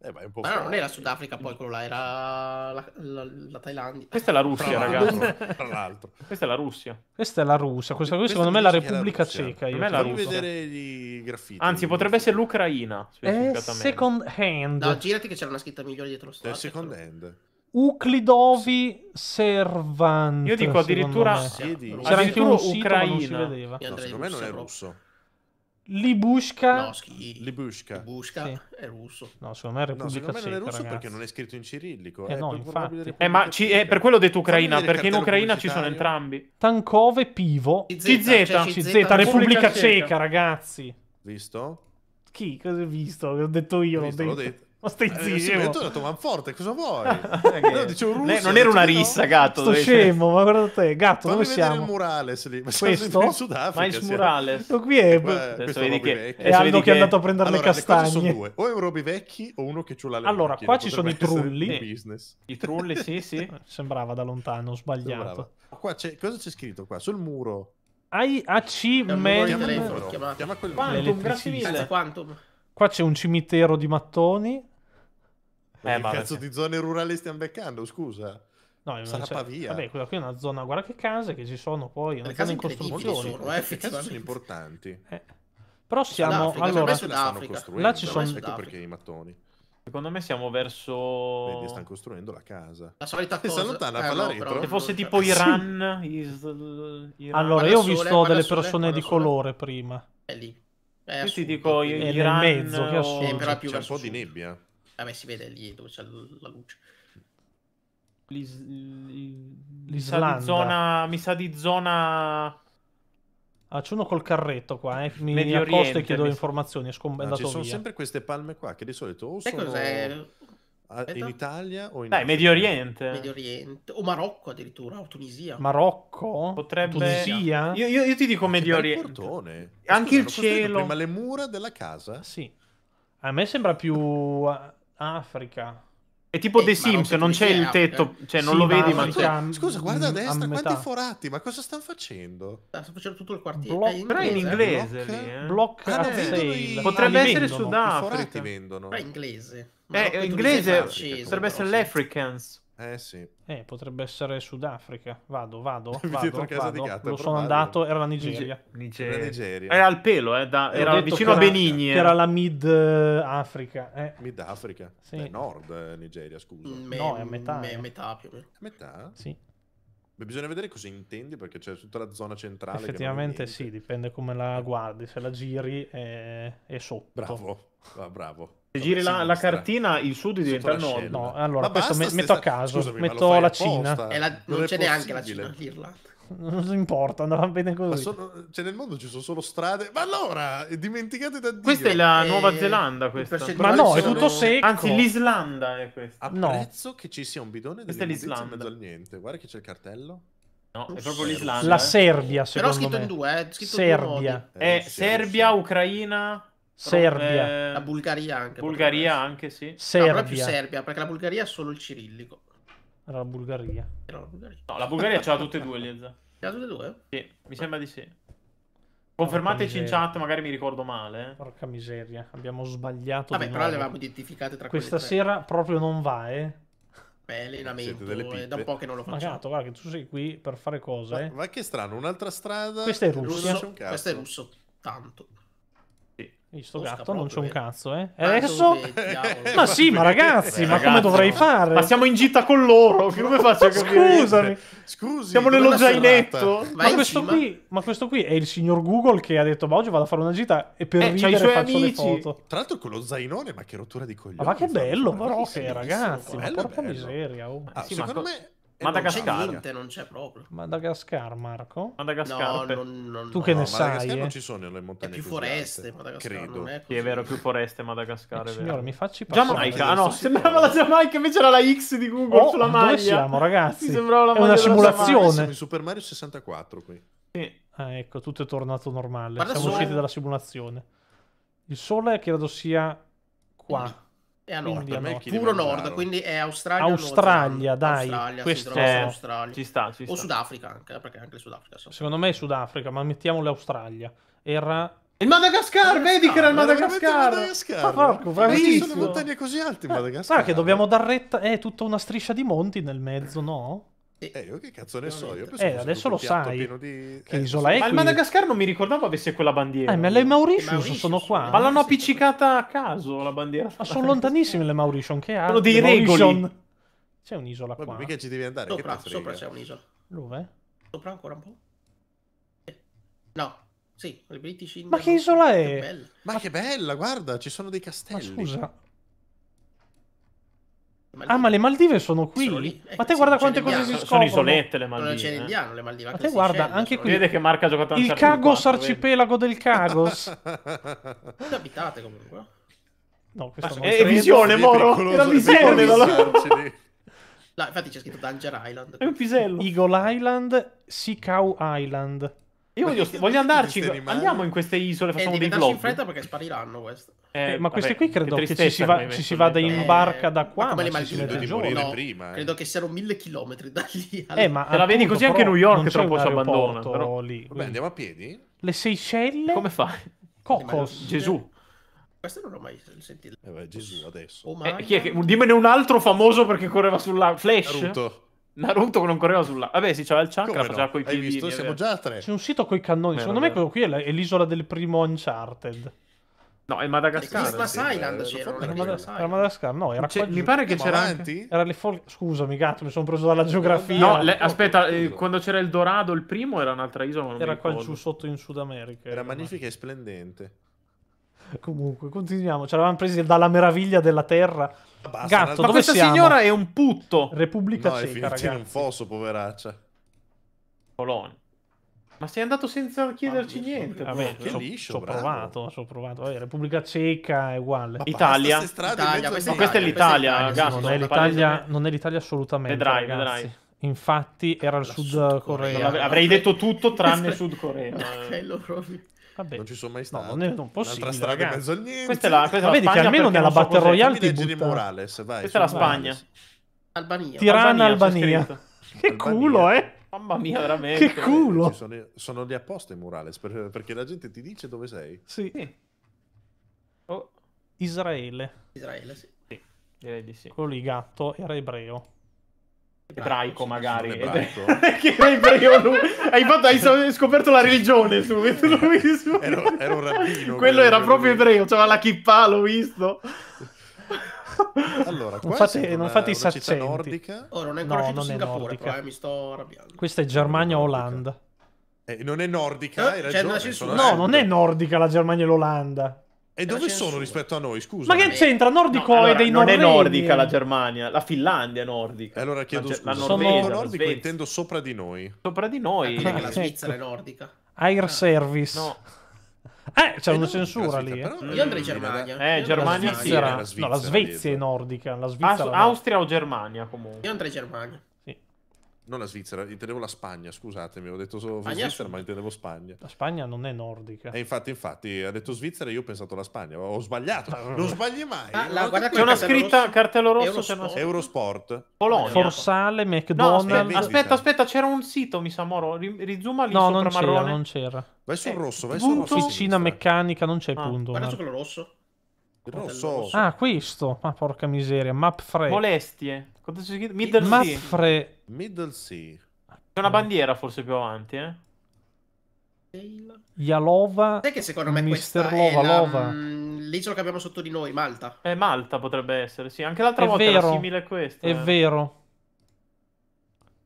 Eh, beh, ma non era Sudafrica poi quello là, era la, la, la Thailandia. Questa è la Russia, ragazzi. Tra l'altro. Questa è la Russia. Questa è la Russia. Questa, questa secondo me è la Repubblica Ceca. Io la vedere i graffiti. Anzi, potrebbe essere l'Ucraina. Eh, second hand. No, girati che c'era una scritta migliore dietro sto. second hand. Uclidovi Servant. Io dico addirittura... C'era anche un russo, Ucraina. Sito, non si vedeva. No, secondo me non è russo. Libushka. No, schi... Libushka. Libushka sì. è russo. No, secondo me è Repubblica no, me Ceca, non è russo ragazzi. perché non è scritto in cirillico. Eh, eh no, infatti. Eh, ma ci, eh, per quello ho detto Ucraina, perché in Ucraina ci sono entrambi. Tankove, Pivo. CZ, CZ, cioè Repubblica Ceca, ragazzi. Visto? Chi? Cosa hai visto? L'ho detto io, l'ho detto. Ma stai zitto. Eh, ho detto Manforte, cosa vuoi? Eh, no, dicevo, russo, Lei non era una rissa, no. gatto. Sto scemo, ma guarda te, gatto, Fammi dove siamo? il murales lì. Ma questo? In Sudafrica, ma murales. Questo qui è... Beh, questo vedi che... Eh, è Aldo che... è andato a prendere allora, le castagne. Le sono due. O è un robi vecchi o uno che ciula le Allora, macchine. qua ci sono i trulli. I trulli, sì, sì. Eh, sembrava da lontano, ho sbagliato. Qua c'è... cosa c'è scritto qua? Sul muro. Ai... AC Chiama quel Quantum, grazie mille. Quantum. Qua c'è un cimitero di mattoni. eh, che cazzo di zone rurali stiamo beccando, scusa? No, Sarà c'è... Cioè, Pavia. Vabbè, quella qui è una zona, guarda che case che ci sono poi, una casa in costruzione. Sono, eh, eh che sono importanti. Eh. Però cioè, siamo, allora, là ci sono... Ecco perché i mattoni. Secondo me siamo verso. Vedi, stanno costruendo la casa. La solita cosa. Si allontana eh, no, retro. Se fosse tipo eh, Iran. Is... Iran. Allora, io ho visto delle sole, persone di colore prima. È lì. Eh, ti dico in Iran mezzo, che o... eh, però più c'è un po' di nebbia. Vabbè, eh, si vede lì dove c'è la luce. L'is... L'Islanda. Mi sa, zona... mi sa di zona... Ah, c'è uno col carretto qua, eh. mi, Medio mi accosto e chiedo mi... informazioni. È, scom- ah, no, ci sono via. sempre queste palme qua che di solito o sono... cos'è? In Italia o in Dai, Medio Oriente. Medio Oriente. O Marocco addirittura, o Tunisia. Marocco? Potrebbe... Tunisia? Io, io, io ti dico Medio Oriente. Portone. Anche Scusa, il cielo. Ma le mura della casa? Sì. A me sembra più Africa. È tipo eh, The Sims, non c'è il eh. tetto, cioè non lo vedi, ma c'è. Scusa, guarda mm, a destra, a quanti forati, ma cosa stanno facendo? Ah, stanno facendo tutto il quartiere. Bloc- è però in inglese, block, lì, eh. block ah, i... Potrebbe ah, essere Sudafrica. I forati vendono. Eh, ma è inglese. Ma eh, inglese potrebbe essere l'Africans. Eh sì. Eh, potrebbe essere Sudafrica. Vado, vado, vado, vado. Gatta, Lo sono andato, era la Nigeria. Nigeria. Nigeria. Nigeria. Era al pelo, eh, da, era vicino a Benigni. Era, eh. era la Mid Africa. Eh. Mid Africa? Sì. Beh, nord eh, Nigeria, scusa. Mm, me, no, è a metà. Me, eh. Metà più o meno. Metà? Sì. Beh, bisogna vedere cosa intendi perché c'è tutta la zona centrale. Effettivamente sì, dipende come la guardi. Se la giri è, eh, è sotto. Bravo, ah, bravo. Se giri la, la, cartina, il sud diventa il nord. No, allora Ma questo me, metto a caso. Scusami, metto la Cina. La, non, non c'è neanche la Cina a dirla. Non importa, andava bene così. Solo, cioè, nel mondo ci sono solo strade. Ma allora, dimenticate da Dio. Questa è la eh, Nuova Zelanda. Questa. Ma no, è tutto secco. Anzi, l'Islanda è questa. Apprezzo no. che ci sia un bidone di mezzo al niente. Guarda che c'è il cartello. No, è proprio l'Islanda. La eh. Serbia, secondo me. Però scritto me. in due, eh. Scritto Serbia. In due eh, eh Serbia, Ucraina, Serbia. Come... Eh, la Bulgaria anche. Bulgaria anche, sì. Serbia. No, più Serbia, perché la Bulgaria ha solo il cirillico. Era la Bulgaria. Era la Bulgaria. No, la Bulgaria ce l'ha tutte e due, Liezza. Ce l'ha tutte e due? Sì, mi sembra di sì. Confermateci in chat, magari mi ricordo male. Eh. Porca miseria, abbiamo sbagliato. Vabbè, però le avevamo identificate tra Questa sera proprio non va, eh. Beh, allenamento, è eh, da un po' che non lo faccio. Magato, guarda che tu sei qui per fare cose. Ma, ma che strano, un'altra strada... Questa è russo. Questo è russo, tanto. Io sto Tosca gatto non c'è un eh. cazzo, eh. E ah, adesso... ma sì, ma ragazzi, Beh, ma ragazzi, come dovrei fare? Ma siamo in gita con loro, come faccio a capire? Scusami. Scusi, siamo nello zainetto. Ma questo, qui, ma questo, qui, è il signor Google che ha detto, ma oggi vado a fare una gita e per eh, ridere faccio amici. le foto. Tra l'altro con lo zainone, ma che rottura di coglione. Ma che bello, però, che ragazzi, bello, ma porca bello. miseria. Oh. Ah, sì, secondo me Madagascar. Non c'è, niente, non c'è proprio. Madagascar, Marco. Madagascar. No, non, non, tu che no, ne sai? Eh? non ci sono le montagne. È più foreste, alte, Madagascar. Credo. È, sì, è vero, più foreste Madagascar. Eh, signora, mi facci passare. Giamaica, ah, no, sembrava la Giamaica, invece era la X di Google oh, sulla maglia. Dove siamo, ragazzi? Mi sembrava la È una simulazione. Siamo in Super Mario 64 qui. Sì. Ah, ecco, tutto è tornato normale. Guarda siamo sole. usciti dalla simulazione. Il sole credo sia qua. Mm. È a nord, no, puro nord, quindi è Australia. Australia, dai. Australia, questo è Australia. Ci sta, ci sta. O Sudafrica anche, eh, perché anche il Sudafrica. So. Secondo me è Sudafrica, ma mettiamo l'Australia. Era il Madagascar, vedi che era il Madagascar. Ma ah, porco, bravissimo. Ci sono montagne così alte in ah, Madagascar. Guarda che dobbiamo dar retta, è tutta una striscia di monti nel mezzo, no? Eh, io che cazzo ne so? Io eh, adesso lo sai. Che eh, isola è? Ma il Madagascar non mi ricordavo avesse quella bandiera. Eh, ma le Mauritius, Mauritius sono qua. Ma l'hanno appiccicata a caso la bandiera. Ma sono lontanissime le Mauritius. Che ha? Sono dei regoli. C'è un'isola qua. Ma mica ci devi andare. Sopra, sopra c'è un'isola. Dove? Sopra ancora un po'. No. Sì, le British Ma che isola è? Che ma, ma che bella, guarda, ci sono dei castelli. Ma scusa, Maldive. Ah, ma le Maldive sono qui? Sono eh, ma te guarda quante cose si scoprono. Sono isolette le Maldive. Non eh. c'è indiano, le Maldive. Ma te guarda, anche qui. Vede che Marca ha giocato Il certo Cagos 4, arcipelago vedi? del Cagos. Dove abitate comunque? No, questo ah, non è credo. visione, Moro. Era visione. No, infatti c'è scritto Danger Island. È un pisello. Eagle Island, Sea Cow Island. Io voglio, voglio andarci. Andiamo in queste isole, eh, facciamo eh, dei vlog. in fretta perché spariranno queste. Eh, eh ma queste qui credo che, ci si, va, ci si vada in eh, barca da qua. Ma come le Maldive morire no, prima. Eh. Credo che siano mille chilometri da lì. Eh, ma te la vedi così anche New York tra cioè, un po' si abbandona. Però... Lì, Vabbè, andiamo a piedi? Le Seychelles? Come fai? Cocos. Gesù. Questo non l'ho mai sentito. Eh beh, Gesù adesso. Oh, eh, chi è che... Dimmene un altro famoso perché correva sulla Flash. Naruto. Naruto non correva sulla. Vabbè, sì, c'era il chakra, faceva no? coi piedi. Hai visto? Siamo già a tre. C'è un sito coi cannoni. Beh, Secondo beh. me quello qui è, l'isola del primo Uncharted. No, è Madagascar. Christmas sì, Island c'era. Era, Madagascar, era Madagascar, no, era qua... Mi pare che c'era avanti? Era le fol... Scusami, gatto, mi sono preso dalla geografia. No, le... aspetta, eh, quando c'era il Dorado, il primo era un'altra isola, Era qua giù sotto in Sud America. Era, era magnifica e splendente. Comunque, continuiamo. Ci eravamo presi dalla meraviglia della Terra Basta, Gatto, dove questa siamo? signora è un putto. Repubblica no, Ceca, ragazzi. in un fosso, poveraccia. Polonia. Ma sei andato senza chiederci niente. Vabbè, che liscio, ho provato, ho provato. Vabbè, eh, Repubblica Ceca è uguale. Ma Italia. Ma questa, è l'Italia, Gatto. Non è l'Italia, non è l'Italia assolutamente. Vedrai, vedrai. Infatti era il Sud, Corea. Avrei detto tutto tranne Sud Corea. Bello proprio. Vabbè. Non ci sono mai stato. No, non, è, posso Un'altra strada in mezzo al niente. Questa è la, questa Vedi Spagna che almeno nella Battle so Royale ti butta... di Morales, vai. Questa è la Spagna. Albania. Tirana, Albania. Che Albania. culo, eh? Mamma mia, veramente. Che culo. Sono, sono, lì apposta i Morales per, perché la gente ti dice dove sei. Sì. sì. Oh. Israele. Israele, sì. sì. Direi di sì. Quello lì gatto era ebreo ebraico magari ebraico. hai, fatto, hai scoperto la religione subito lui, subito. Era, era un rabbino quello era proprio ebreo c'era cioè, la kippa l'ho visto allora, non fate, non fate i saccenti nordica. Oh, non è ancora no, non Singapore, però, eh, mi sto arrabbiando. Questa è Germania o Olanda. Eh, non è nordica, eh, cioè, no, non è nordica la Germania e l'Olanda. E dove sono rispetto a noi, scusa? Ma che eh, c'entra? Nordico no, allora, e dei non norveghi. è nordica la Germania, la Finlandia è nordica. Allora chiedo la, scusa, la Norvegia, sono nordico intendo sopra di noi. Sopra di noi. Eh, la eh, Svizzera ecco. è nordica. Air ah. Service. No. Eh, c'è eh, una no, censura lì. Però... Io andrei in Germania. Eh, Io Germania la Svizzera. No, la Svezia è nordica. La Svizzera Austria o Germania comunque. Io andrei in Germania. Non la Svizzera, intendevo la Spagna, scusatemi, ho detto solo Spagna Svizzera, ma intendevo Spagna. La Spagna non è nordica. E infatti, infatti, ha detto Svizzera e io ho pensato alla Spagna, ho sbagliato. Non sbagli mai. Ah, la, guarda, c'è una scritta rosso. cartello rosso, Eurosport. C'è una... Eurosport. Polonia. Forsale, McDonald's. No, aspetta, aspetta, c'era un sito, mi sa, Moro, rizuma lì No, non c'era, No, non c'era. Vai sul eh, rosso, vai sul rosso. Officina meccanica, non c'è ah, punto. Guarda su quello rosso. Rosso. Ah, questo. Ma ah, porca miseria. Mapfre. Molestie. Middle Mapfre. Middle Sea. C'è una bandiera forse più avanti, eh? Yalova. Sai che secondo me Mister questa Lova, è Lova. Mm, l'isola che abbiamo sotto di noi, Malta. Eh, Malta potrebbe essere, sì. Anche l'altra è volta vero, era simile a questa. È eh. vero.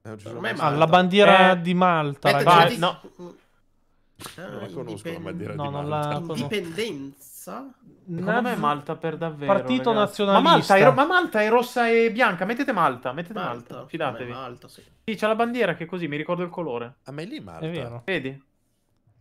Secondo me è Malta. la bandiera eh. di Malta, ragazzi. Vai, no. Ah, non la conosco la bandiera no, di Malta. La... Indipendenza rossa? Secondo Naz... Malta per davvero. Partito ragazzi. nazionalista. Ma Malta, è, ma Malta, è rossa e bianca. Mettete Malta, mettete Malta. Malta. Fidatevi. Malta, sì. sì, c'è la bandiera che è così mi ricordo il colore. Ah, A me lì Malta. È vero. Vedi?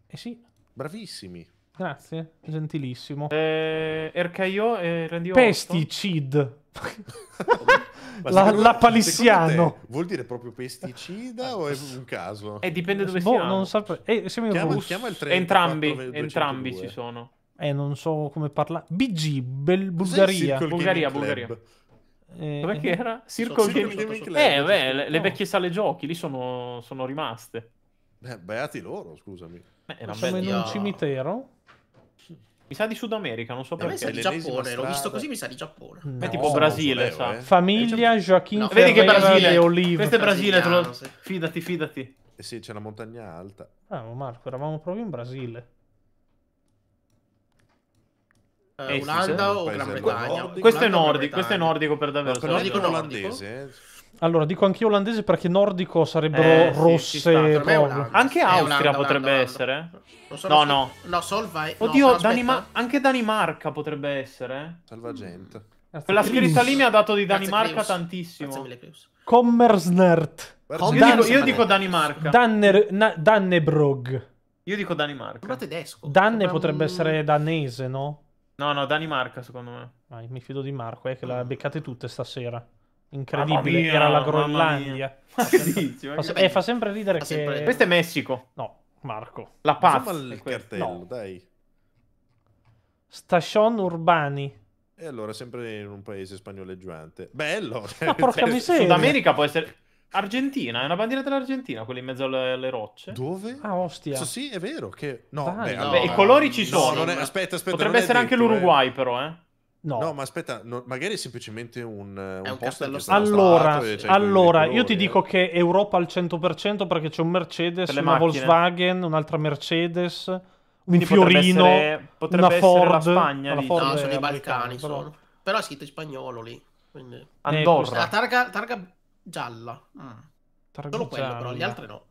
Eh sì. Bravissimi. Grazie, gentilissimo. Eh, Ercaio e Randy Pesticid. la, la palissiano vuol dire proprio pesticida o è un caso? Eh, dipende dove boh, siamo. Non so, Eh, siamo chiama, chiama 3, Entrambi, 202. entrambi ci sono. Eh, non so come parlare. BG, Bel- Bulgaria. Bulgaria, Bulgaria. Eh, Com'è che eh. era? Circle, Circle Gaming, Club. Eh, beh, le, le vecchie sale giochi lì sono, sono rimaste. Beh, beati loro, scusami. Beh, era Siamo in un cimitero. Mi sa di Sud America, non so eh, perché. A me sa di Giappone, l'ho visto così, mi sa di Giappone. No, è tipo Brasile, so eh. Famiglia, eh, Joaquin no. Ferreira Vedi che Brasile, è Olive. Questo è Brasile, lo... fidati, fidati. Eh sì, c'è una montagna alta. Ah, Marco, eravamo proprio in Brasile eh, eh Olanda o Gran Bretagna. Questo è, nordi, questo è nordico per davvero. No, nordico, olandese. Allora, dico anch'io olandese perché nordico sarebbero eh, rosse. Sì, sta, anche Austria Olanda, potrebbe Olanda, essere. Eh? So, no, no. No, Solvay. Oddio, no, Danima... anche Danimarca potrebbe essere. Eh? Salvagente. Quella scritta lì mi ha dato di Danimarca Grazie, tantissimo. Commersnert. Io, Dan dico, io dico Danimarca. Danner, na, Dannebrog. Io dico Danimarca. Ma tedesco. Danne potrebbe essere danese, no? No, no, Danimarca secondo me. Vai, mi fido di Marco, eh, che le ha mm. beccate tutte stasera. Incredibile, mia, era la Groenlandia. Ma che eh, dici? fa sempre ridere fa sempre... Questo è Messico. No, Marco. La pazza. il cartello, no. dai. Station Urbani. E allora sempre in un paese spagnoleggiante. Bello! Ma cioè, porca cioè, miseria! Sud America può essere... Argentina, è una bandiera dell'Argentina, quella in mezzo alle, alle rocce. Dove? Ah, ostia. So, sì, è vero che... No, Dai, beh, no, beh, i colori ci no, sono. È... Aspetta, aspetta. Potrebbe essere detto, anche eh. l'Uruguay, eh. però, eh. No. no. ma aspetta, no, magari è semplicemente un, un, eh, è un castello Allora, allora io ti dico che Europa al 100% perché c'è un Mercedes, una macchine. Volkswagen, un'altra Mercedes, un Quindi Fiorino, potrebbe essere, potrebbe una Ford, la Spagna, la Ford no, sono i Balcani, sono. Però... però è scritto in spagnolo lì. Quindi... Andorra. La ah, targa, targa Gialla. Ah. Solo quello, però, gli altri no.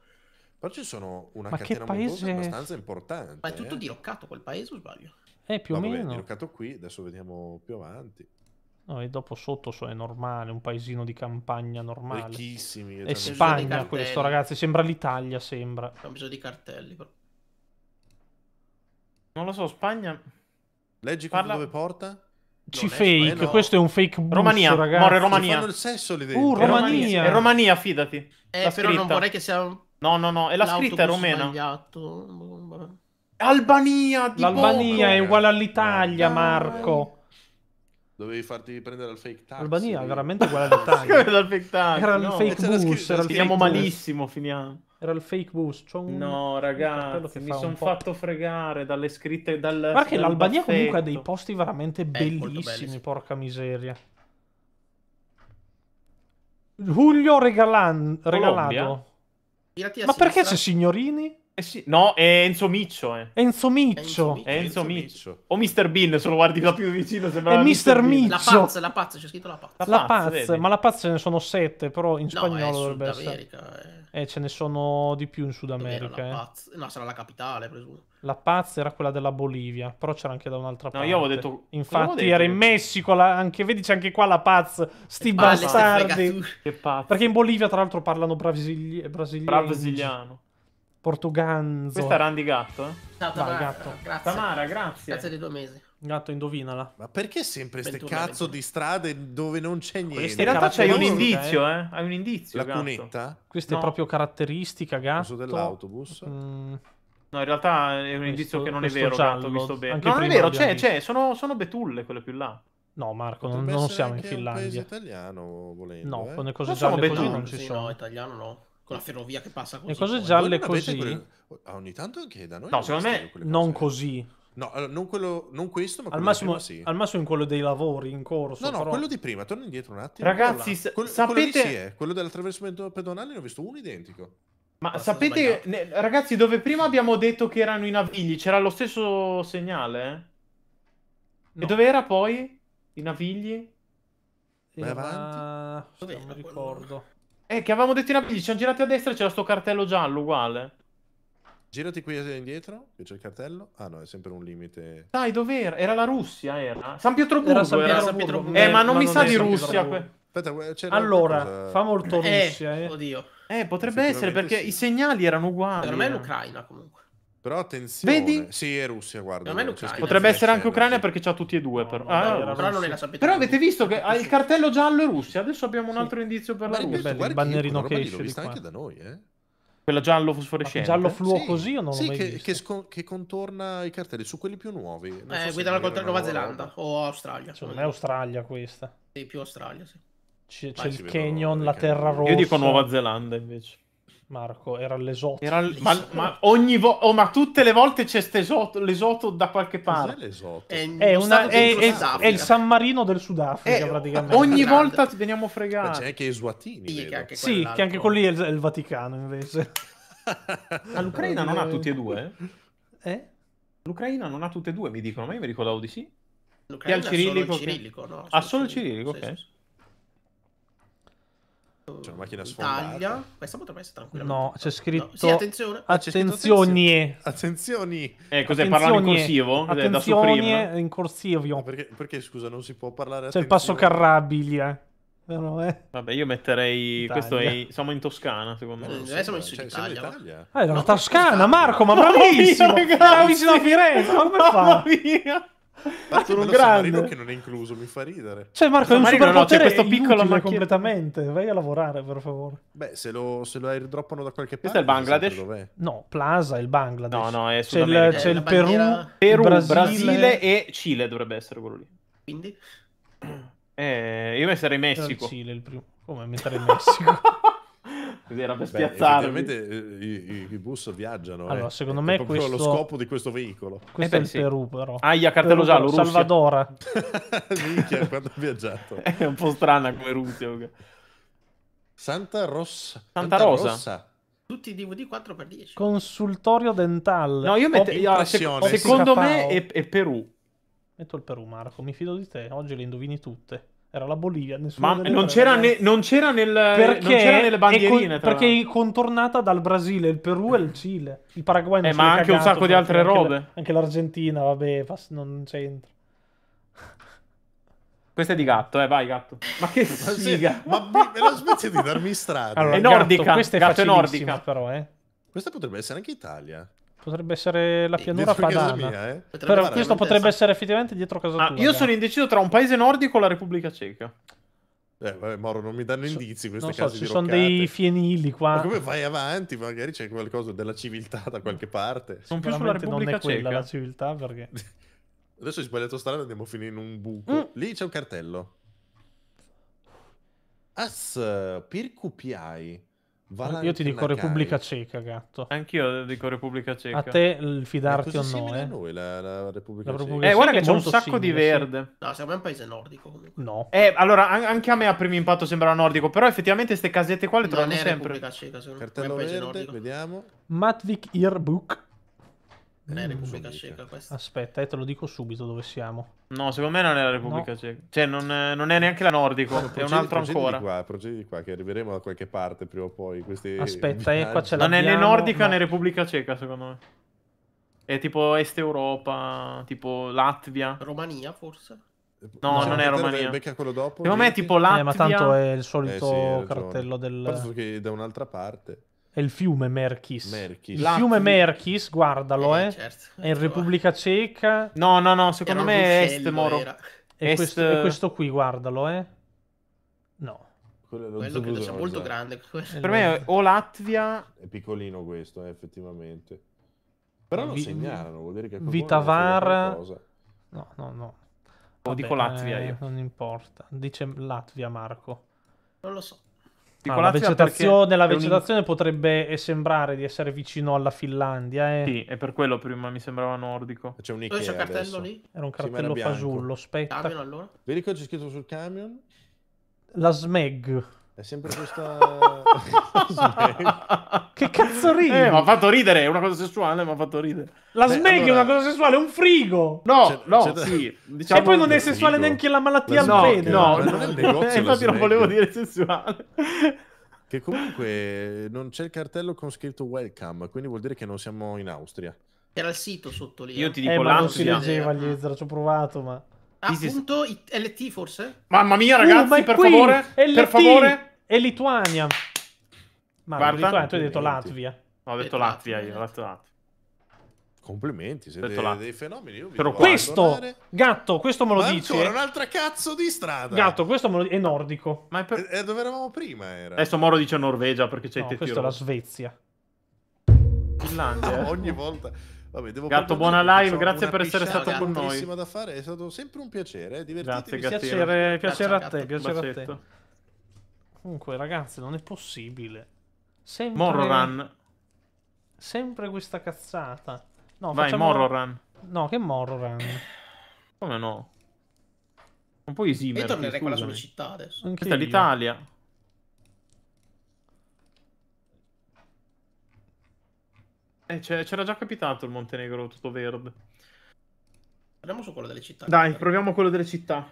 Però ci sono una Ma catena paese... abbastanza importante. Ma è tutto eh? diroccato quel paese o sbaglio? Eh, più o no, meno. Vabbè, diroccato qui, adesso vediamo più avanti. No, e dopo sotto so, è normale, un paesino di campagna normale. Ricchissimi. È eh, Spagna questo, ragazzi, sembra l'Italia, sembra. Ho bisogno di cartelli, però. Non lo so, Spagna... Leggi Parla... dove porta? Ci eh, fake, quello... questo è un fake busso, Romania, ragazzi. More, Romania. Fanno il sesso le dentro. Uh, Romania. È Romania, fidati. Eh, la però non vorrei che sia... No, no, no, è la scritta è romena. Sbagliato. Albania, L'Albania è uguale all'Italia, Marco. Dovevi farti prendere al fake tax. Albania è veramente uguale all'Italia. era il fake tax. Era il fake bus. Finiamo malissimo, finiamo. Era il fake boost. C'ho un... No, ragazzi, mi sono fatto fregare dalle scritte. Dal, Guarda che l'Albania comunque ha dei posti veramente eh, bellissimi, porca miseria. Giulio regalan... regalato. Ma perché c'è signorini? Eh sì, no, è Enzo Miccio. Eh. Enzo Miccio. Enzo, eh, Enzo, Miccio. O Mr. Bean, se lo guardi da più vicino sembrava È Mr. Miccio. La pazza, la pazza, c'è scritto la pazza. La, la pazza, ma la pazza ce ne sono sette, però in no, spagnolo dovrebbe essere. Eh. eh, ce ne sono di più in Sud America. Eh. No, sarà la capitale, presumo. La pazza era quella della Bolivia, però c'era anche da un'altra parte. No, io avevo detto. Infatti, detto? era in Messico. La... Anche, vedi, c'è anche qua la pazza. Sti bastardi. Che pazzo. Perché in Bolivia, tra l'altro, parlano brasili... brasiliano. Brasiliano. Portuganzo. Questa era Randy Gatto? Eh? Vai, gatto. Grazie. Tamara, grazie. Grazie dei due mesi. Gatto, indovinala. Ma perché sempre queste cazzo di strade dove non c'è niente? in realtà c'hai un indizio, eh? eh? Hai un indizio, La gatto. cunetta? Questa no. è proprio caratteristica, gatto. L'uso dell'autobus? Mm. No, in realtà è un questo, indizio che non è vero, giallo, gatto, visto bene. No, non è vero, c'è, c'è, sono, sono betulle quelle più là. No, Marco, Potrebbe non, siamo in Finlandia. italiano, volendo. No, eh? con le cose non gialle così non ci sono. No, italiano no con la ferrovia che passa così. Le cose gialle così. Quelle... Ah, ogni tanto anche da noi. No, secondo me non così. No, non, quello, non, questo, ma al massimo, prima, sì. al massimo in quello dei lavori in corso. No, no, però... quello di prima, torno indietro un attimo. Ragazzi, là. quello, sapete... Quello, sì eh, quello dell'attraversamento pedonale ne ho visto uno identico. Ma Basta sapete, ne, ragazzi, dove prima abbiamo detto che erano i navigli, c'era lo stesso segnale? No. E dove era poi? I navigli? Era... Eh, avanti. Non ricordo. Eh, che avevamo detto in apertura, ci siamo girati a destra e c'era sto cartello giallo uguale. Girati qui eh, indietro, che c'è il cartello. Ah no, è sempre un limite. Dai, dov'era? Era la Russia, era. San Pietroburgo, era San, Pietroburgo. Era San Pietroburgo. Eh, eh, ma non ma mi non sa di Russia. Aspetta, allora, cosa... fa molto eh, Russia, eh, eh. Oddio. Eh, potrebbe essere perché sì. i segnali erano uguali. Per me è l'Ucraina comunque. Però attenzione. Vedi? Sì, è Russia, guarda. Non è Ucraina. Potrebbe essere anche Ucraina perché c'ha tutti e due. però. No, ah, no, però, non è la Però avete visto che ha il cartello giallo è Russia. Adesso abbiamo un altro sì. indizio per la Russia. Beh, il, bannerino che esce. L'ho vista anche da noi, eh. Quella giallo fosforescente. Giallo fluo sì, così o no? sì, che, che, che, contorna i cartelli su quelli più nuovi. Non eh, so guidano contro Nuova Zelanda o Australia. Secondo me è Australia questa. Sì, più Australia, sì. C'è il canyon, la terra rossa. Io dico Nuova Zelanda invece. Marco, era l'esoto. Era l- ma, ma, ogni vo- oh, ma tutte le volte c'è l'esoto da qualche parte. l'esoto? È, è, una, è, è, il San Marino del Sudafrica, eh, praticamente. Ogni volta veniamo fregati. Ma c'è anche i Suatini. Sì, che anche, sì che anche quelli è il, il Vaticano, invece. ma l'Ucraina non ha tutti e due? Eh? eh? L'Ucraina non ha tutte e due, mi dicono, ma io mi ricordavo di sì. L'Ucraina ha il cirillico, solo il cirillico, che... no? Ha ah, solo il cirillico, ok. Sì, sì. C'è una macchina sfondata. Taglia. Questa potrebbe essere tranquilla. No, c'è scritto... No. Sì, attenzione. Attenzioni. Attenzioni. Eh, cos'è? Parlare in corsivo? Attenzioni in corsivo. Perché, perché, scusa, non si può parlare... C'è il passo Carrabiglia. Però, eh. Eh, eh. Vabbè, io metterei. Italia. Questo è. Siamo in Toscana, secondo me. Noi eh, siamo in Sud cioè, Italia. Italia. Ah, era no, Toscana, Toscana, Marco, ma bravissimo! Mia, bravissimo a Firenze, ma come fa? Mamma mia! Parto sono grande. che non è incluso, mi fa ridere. Cioè Marco, è un Marino, no, c'è questo piccolo ma completamente. Vai a lavorare, per favore. Beh, se lo, se lo airdroppano da qualche parte. Questo è il Bangladesh? Dov'è. No, Plaza è il Bangladesh. No, no, è c'è America. il, c'è il eh, Perù, Perù, Brasile... Brasile... e Cile dovrebbe essere quello lì. Quindi? Eh, io metterei Messico. Il Cile il primo. Come mettere il Messico? Così era per Ovviamente eh, I, i, bus viaggiano. Allora, eh. secondo me è questo... lo scopo di questo veicolo. Questo eh è il sì. Perù, però. Aia, cartello giallo, Russia. Salvador. Minchia, quando ha viaggiato. è un po' strana come Russia. Santa Rossa. Santa, Santa Rosa. Rossa. Tutti i DVD 4 per 10 Consultorio dentale. No, io metto... Io, secondo me è, è Perù. Metto il Perù, Marco. Mi fido di te. Oggi le indovini tutte. Era la Bolivia. Ma non c'era, ne, non c'era, nel, perché non c'era nelle bandierine. Con, perché è contornata dal Brasile, il Perù e il Cile. Il Paraguay non eh, ma anche cagato, un sacco di altre anche robe. Le, anche l'Argentina, vabbè, non c'entra. Questo è di gatto, eh, vai gatto. Ma che figa! ma me la smetti di darmi strada. Allora, è nordica, gatto, questa è, gatto è nordica. però, eh. Questa potrebbe essere anche Italia. Potrebbe essere la eh, pianura padana. Mia, eh? Però questo potrebbe essere effettivamente dietro casa ah, tua. Io sono indeciso tra un paese nordico e la Repubblica Ceca. Eh, vabbè, Moro, non mi danno indizi queste non so, case ci sono dei fienili qua. Ma come vai avanti? Magari c'è qualcosa della civiltà da qualche parte. Non più sulla Repubblica non è quella, Ceca. la civiltà, perché... Adesso hai sbagliato strada e andiamo a finire in un buco. Mm. Lì c'è un cartello. As Pircupiai. Valentine Io ti dico Repubblica Ceca, gatto. Anch'io dico Repubblica Ceca. A te il fidarti o no? Eh? Noi, la, la Repubblica la Repubblica eh, guarda che c'è un sacco simile, di verde. Sì. No, sembra un paese nordico comunque. No. Eh, allora, an anche a me a primo impatto sembra nordico, però effettivamente queste casette qua le troviamo sempre. Repubblica Ceca, secondo me. Cartello verde, nordico. vediamo. Matvik Irbook non è mm, Repubblica Ceca questa. Aspetta, eh, te lo dico subito dove siamo. No, secondo me non è la Repubblica no. Ceca. Cioè, non, eh, non, è neanche la Nordico, no, è un altro ancora. Di qua, procedi qua, che arriveremo da qualche parte prima o poi. Aspetta, eh, qua ce Non è né Nordica no. né Repubblica Ceca, secondo me. È tipo Est Europa, tipo Latvia. Romania, forse? No, no non è Romania. quello dopo. Secondo me è tipo Latvia. Eh, ma tanto è il solito eh, sì, cartello del... Penso che da un'altra parte. È il fiume Merkis. Merkis. Il fiume Merkis, guardalo, eh. eh. Certo. È in Repubblica Ceca. No, no, no, secondo me è est, Moro. Era. est... Questo, questo qui, guardalo, eh. No quello, quello credo sia molto grande. Eh, per me è o Latvia. È piccolino questo, eh, effettivamente. Però lo Vi... segnalano, vuol dire che Vitavar. No, no, no. Vabbè, o dico Latvia eh, io. Non importa. Dice Latvia, Marco. Non lo so. Ah, la vegetazione, la vegetazione un... potrebbe sembrare di essere vicino alla Finlandia. Eh. Sì, è per quello prima mi sembrava nordico. C'è un Ikea cartello adesso. lì? Era un cartello sì, fasullo, aspetta. Camion, allora? Vedi cosa c'è scritto sul camion? La SMEG. È sempre questa... che cazzo ridi? Eh, mi ha fatto ridere, è una cosa sessuale, mi ha fatto ridere. La Beh, smeg allora... è una cosa sessuale, è un frigo! No, cioè, no, cioè, sì. Diciamo e poi non è sessuale frigo. neanche la malattia la al pene. No, no, no, no, no infatti non volevo dire sessuale. Che comunque non c'è il cartello con scritto welcome, quindi vuol dire che non siamo in Austria. C'era il sito sotto lì. Io eh. ti dico eh, l'Austria. Non si leggeva gli Ezra, ci ho provato, ma... Appunto, is... LT forse? Mamma mia, uh, ragazzi, uh, per qui, favore, LT, per favore. È Lituania. Ma Guarda, Lituania, tu hai detto Latvia. ho detto Latvia, io ho detto Latvia. Complimenti, siete dei, dei fenomeni. Io Però questo, gatto, questo me lo dice. Ancora un'altra cazzo di strada. Gatto, questo me lo dice. È nordico. Ma è, per... è, eh, eh, dove eravamo prima. Era. Adesso Moro dice Norvegia perché c'è no, il tetiro. Questa è la Svezia. Finlandia. No, ogni volta. Vabbè, devo Gatto, buona live, grazie per essere stato con noi. da fare, è stato sempre un piacere, divertitevi. Grazie, piacere, piacere a te, piacere a te. Comunque, ragazzi, non è possibile. Sempre... Morroran. Sempre questa cazzata. No, Vai, facciamo... Morroran. No, che Morroran? Come no? Un po' esimere. Io tornerei con la sua città adesso. Anche Questa è l'Italia. Eh, c'era già capitato il Montenegro tutto verde. Andiamo su quello delle città. Dai, proviamo quello delle città.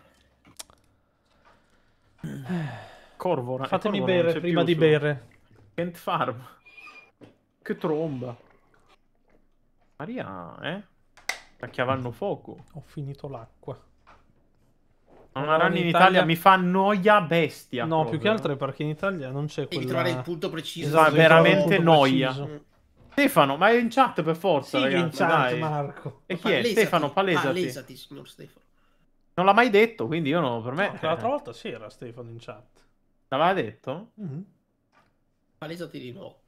Corvora. Fatemi Corvo bere prima di su. bere. Kent Farm. Che tromba. Maria, eh? La chiavanno fuoco. Ho finito l'acqua. Non run in, in Italia... Italia... mi fa noia bestia. No, proprio. più che altro è perché in Italia non c'è quella... Devi trovare il punto preciso. Esatto, veramente noia. Preciso. Mm. Stefano, ma è in chat per forza, sì, ragazzi. in chat, dai. Marco. E chi ah, palesati, è? Stefano, palesati. Palesati, signor Stefano. Non l'ha mai detto, quindi io no, per me... No, l'altra volta sì era Stefano in chat. L'aveva detto? Mm-hmm. Palesati di nuovo.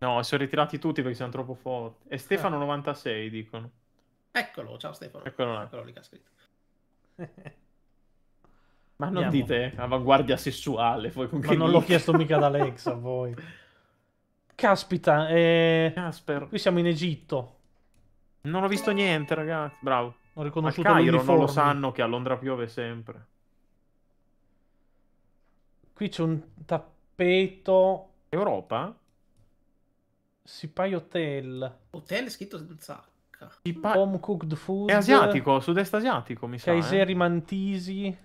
No, si sono ritirati tutti perché siamo troppo forti. E Stefano96 eh. dicono. Eccolo, ciao Stefano. Eccolo là. Eccolo lì che ha scritto. Ma non Andiamo. dite avanguardia sessuale, poi con Ma che non l'ho chiesto mica ad Alex a voi. Caspita, eh... Casper. qui siamo in Egitto. Non ho visto niente, ragazzi. Bravo. Ho riconosciuto a non lo sanno che a Londra piove sempre. Qui c'è un tappeto... Europa? Sipai Hotel. Hotel scritto senza H. Sipai... Home cooked food. È asiatico, sud-est asiatico, mi sa. Kaiseri eh. Mantisi.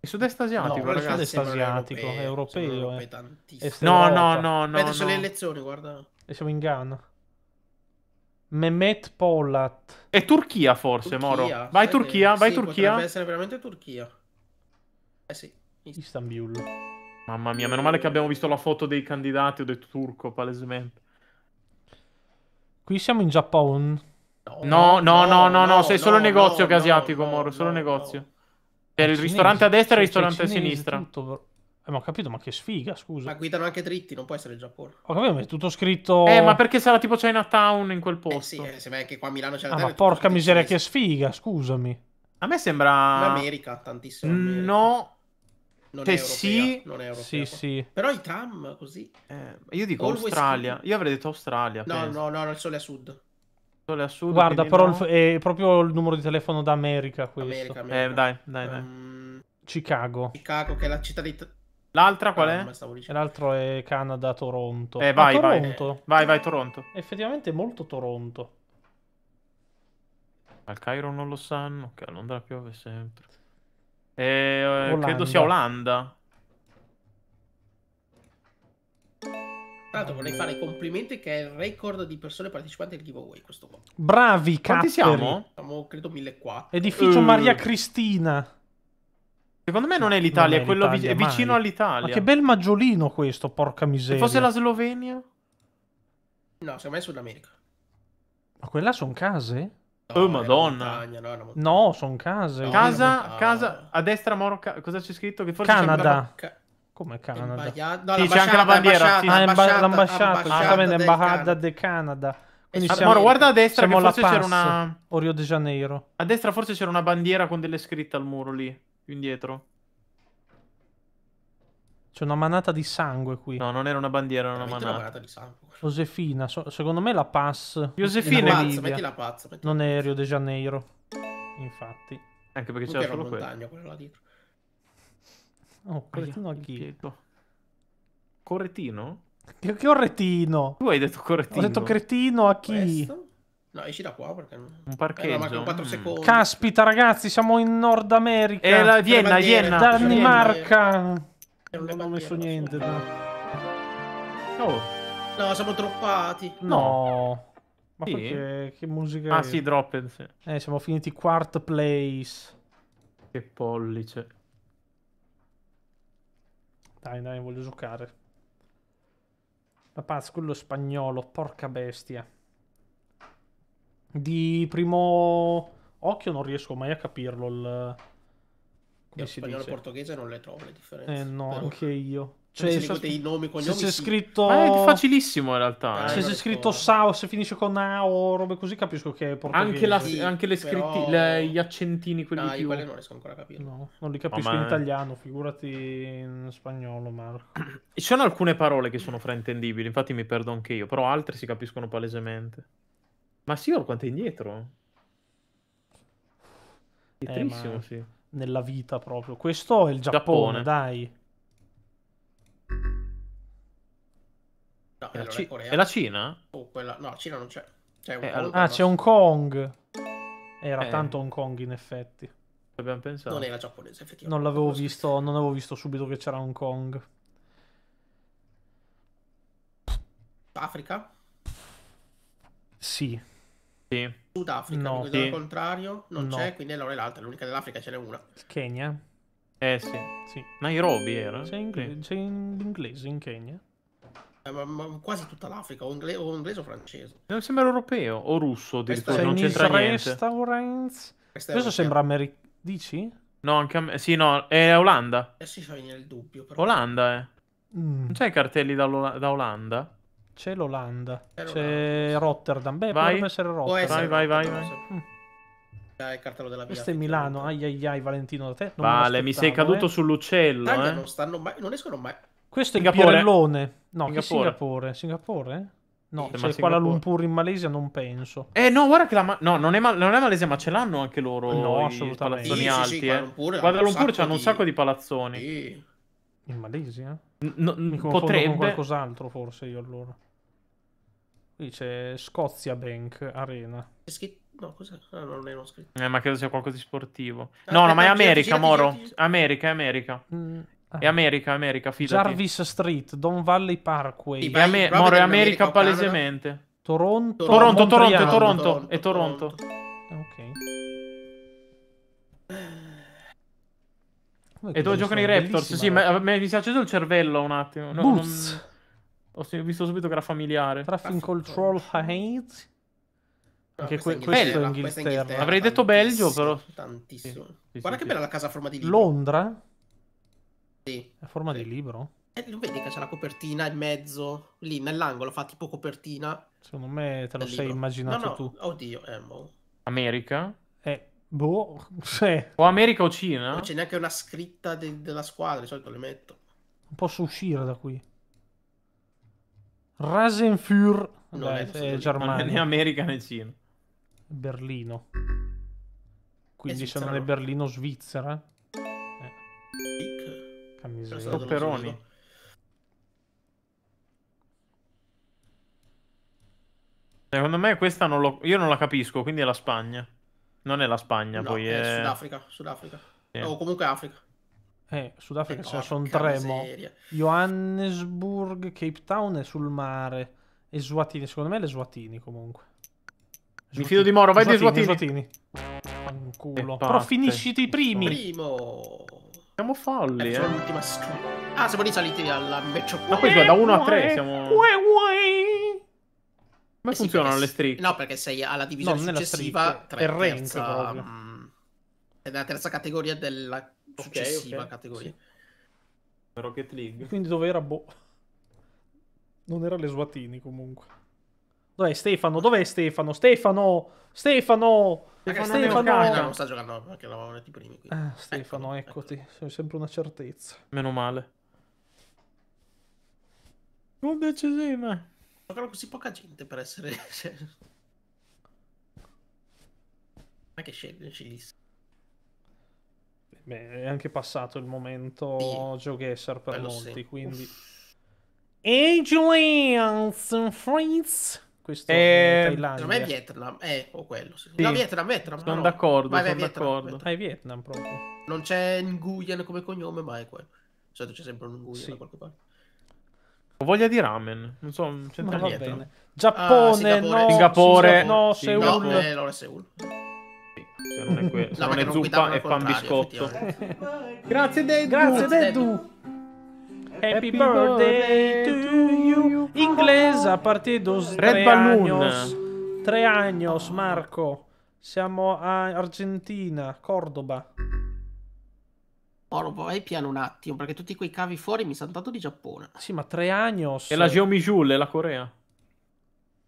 Il sud-est asiatico, no, ragazzi, sud asiatico, europeo, europeo, eh. europeo tantissimo. No, no, no, no. Aspetta, no. le elezioni, guarda. E siamo in Ghana. Mehmet Polat. È Turchia forse, Turchia, Moro. Vai Turchia, che... vai sì, Turchia. Potrebbe essere veramente Turchia. Eh sì. Istanbul. Mamma mia, meno male che abbiamo visto la foto dei candidati, ho detto turco, palesemente. Qui siamo in Giappone. No, no, no, no, no, no, no sei solo negozio che asiatico, Moro, solo negozio. C'è il ristorante a destra e il ristorante a sinistra. Tutto... Eh, ma ho capito, ma che sfiga, scusa. Ma guidano anche dritti, non può essere il Giappone. Ho capito, ma è tutto scritto... Eh, ma perché sarà tipo Chinatown in quel eh, posto? Eh sì, eh, sembra che qua a Milano c'è la ah, ma porca miseria, che sfiga, scusami. A me sembra... L'America, tantissimo. America. No... Non che sì, non è europea, sì, sì. Però i tram, così... Eh, io dico Always Australia. Io avrei detto Australia. No, penso. no, no, non sole a sud. Sud, Guarda, però no. è proprio il numero di telefono d'America questo. America, America. Eh, dai, dai, dai. Um, Chicago. Chicago, che è la città di... L'altra qual ah, è? Ah, L'altro è Canada, Toronto. Eh, vai, ah, Toronto. vai. Vai, vai, Toronto. Effettivamente è molto Toronto. Al Cairo non lo sanno, che a Londra piove sempre. Eh, eh credo sia Olanda. Tra l'altro vorrei fare i complimenti che è il record di persone partecipanti al giveaway questo qua. Bravi, Quanti siamo? Siamo credo 1400. Edificio uh. Maria Cristina. Secondo me non è l'Italia, è, è quello vi- è vicino all'Italia. Ma che bel maggiolino questo, porca miseria. Se fosse la Slovenia? No, secondo me è Sud America. Ma quella sono case? No, oh, madonna. Montagna, no, no, sono case. No, casa, casa, a destra, Moro, ca cosa c'è scritto? Che forse Canada. Sembra... Come Canada? No, sì, c'è anche la bandiera. L'ambasciata, ah, l'ambasciata, giustamente, Embajada de Canada. Quindi ah, guarda a destra che forse c'era una... O Rio de Janeiro. A destra forse c'era una bandiera con delle scritte al muro lì, più indietro. C'è una manata di sangue qui. No, non era una bandiera, era una manata. una manata. di sangue. Josefina, so, secondo me la pass. Josefina la pazza, metti la pazza, non è Rio de Janeiro. Infatti. Anche perché c'era solo quello. quello là dietro. Oh, correttino Aia, a chi? Corretino? Che, che correttino? Tu hai detto corretino. Ho detto cretino a chi? Questo? No, esci da qua perché Un eh, parcheggio. Eh, no, mm. Caspita, ragazzi, siamo in Nord America. Eh, la Vienna, Vienna. Danimarca. Non abbiamo messo niente. No. Oh. No, siamo troppati. No. Ma sì. perché? Che musica Ah, è? sì, dropped, sì. Eh, siamo finiti quarto place. Che pollice. Dai, dai, voglio giocare. La pazza, quello spagnolo, porca bestia. Di primo occhio non riesco mai a capirlo il... Come io si spagnolo dice? portoghese non le trovo le differenze. Eh no, Però... anche io. Cioè, cioè, se, se dei nomi, cognomi, se c'è sì. scritto... Eh, è facilissimo in realtà. Eh, se c'è scritto Sao, se finisce con A o robe così, capisco che è portoghese. Anche, la, sì, anche le scritti, però... le, gli accentini, quelli Dai, più... quelle non riesco ancora a capire. No, non li capisco oh, in italiano, figurati in spagnolo, Marco. Ci sono alcune parole che sono fraintendibili, infatti mi perdo anche io, però altre si capiscono palesemente. Ma sì, or quanto è indietro? Dietrissimo, eh, ma... sì. Nella vita proprio. Questo è il Giappone. Giappone. dai. è, la, è, è la Cina? Oh, quella... No, Cina non c'è. c'è un eh, Kong, ah, c'è Hong Kong. Era eh. tanto Hong Kong, in effetti. Abbiamo pensato. Non era giapponese, effettivamente. Non l'avevo visto, non avevo visto subito che c'era Hong Kong. Africa? Sì. sì. Sudafrica, no. Sì. al contrario, non no. c'è, quindi allora è l'altra, l'unica dell'Africa ce n'è una. Kenya? Eh sì. sì. Nairobi era? C'è in, inglese, in Kenya. Eh, quasi tutta l'Africa, o, ingle- o inglese o francese. Non sembra europeo o russo, addirittura, Questa non c'entra Restaurants. Questa Questo sembra americano. Dici? No, anche a me... Sì, no, è Olanda. Eh sì, fai nel dubbio. Però. Olanda, eh. Mm. Non c'è i cartelli da, Olanda? C'è l'Olanda. C'è, C'è Rotterdam. Beh, vai. potrebbe essere Rotterdam. vai, vai, vai, vai. Mm. il cartello della Questo è Milano. Ai ai ai, Valentino da te. Non vale, mi sei caduto eh. sull'uccello. eh. non, stanno mai, non escono mai. Questo è Singapore. il Pirellone. No, Singapore. Singapore. Singapore? No, c'è cioè, Kuala Lumpur in Malesia non penso. Eh no, guarda che la ma- no, non è, ma- non è Malesia, ma ce l'hanno anche loro No, assolutamente. palazzoni Sì, alti, sì, Kuala eh. Lumpur Kuala Lumpur c'hanno un sacco di palazzoni. Sì. In Malesia? No, Mi confondo con qualcos'altro forse io allora. Qui c'è Scozia Bank Arena. È scritto... No, cos'è? Ah, non è uno scritto. Eh, ma credo sia qualcosa di sportivo. Eh, no, no, ma è America, girati, Moro. girati, girati. America, America. Mm, è America, America, fidati. Jarvis Street, Don Valley Parkway. Sì, è Amer- More America, America palesemente. Toronto, Toronto, Toronto, Toronto, è Toronto. Ok. E dove giocano i Raptors? Sì, ma mi si è acceso il cervello un attimo. No, Bulls. Ho visto subito che era familiare. Traffic Control Heights. Ah, Anche que- questo è Inghilterra. Avrei detto Belgio, però. Tantissimo. Guarda che bella la casa a forma di Londra? Sì. È forma sì. di libro? E eh, vedi che c'è la copertina in mezzo, lì nell'angolo fa tipo copertina. Secondo me te lo sei libro. immaginato no, no. tu. Oddio, Embo. America? Eh, boh, sì. O America o Cina? Non c'è neanche una scritta de della squadra, di solito le metto. Non posso uscire da qui. Rasenfür non è, è Germania. Non è né America né Cina. Berlino. Quindi sono nel Berlino, Svizzera. Eh. Topperoni. Secondo me questa non lo... io non la capisco, quindi è la Spagna. Non è la Spagna, no, poi è... Sudafrica, Sudafrica. Sì. O comunque Africa. Eh, Sudafrica ce ne sono tre, Johannesburg, Cape Town è sul mare. E Suatini, secondo me le Suatini comunque. Eswatini. Mi fido di Moro, vai di Suatini. Un culo. Però finisciti i primi. Primo. Siamo folli, eh. eh. l'ultima Ah, siamo risaliti alla invece. Ma poi da 1 a 3 siamo. Come eh funzionano sì, le streak? No, perché sei alla divisione no, successiva tra il terza, mh, mm, è la terza categoria della successiva okay, okay. categoria. Sì. Rocket League. Quindi dove era boh? Non era le Suatini comunque. Dov'è Stefano? Dov'è Stefano? Stefano! Stefano! Perché Stefano, Stefano... No, non sta giocando perché eravamo i primi qui. Ah, eh, Stefano, ecco, eccoti. Eccolo. Sei sempre una certezza. Meno male. Non decisiva. Giocano così poca gente per essere... Ma che scegli? Sceglisse. Beh, è anche passato il momento sì. geoguesser per Bello molti, sì. quindi... Angelians and Friends questo eh, Thailandia. Non è Vietnam, eh, o quello. Sì. No, Vietnam, Vietnam. Sono no. d'accordo, vai, sono Vietnam, d'accordo. Vietnam. È Vietnam proprio. Non c'è Nguyen come cognome, ma è quello. Certo c'è sempre un Nguyen sì. da qualche parte. Ho voglia di ramen, non so, c'entra va bene. Ah, Giappone, ah, no, Singapore, no, Seul. No, eh, allora Seul. non è, que- no, non è zuppa e pan biscotto. Grazie Dedu. Grazie Dedu. Happy birthday to you. Inglés a partir dos Red tres Balloon. Tre años, Marco. Siamo a Argentina, Cordoba. Oro, vai piano un attimo, perché tutti quei cavi fuori mi sono dato di Giappone. Sì, ma tre años. E la Geomijul, la Corea.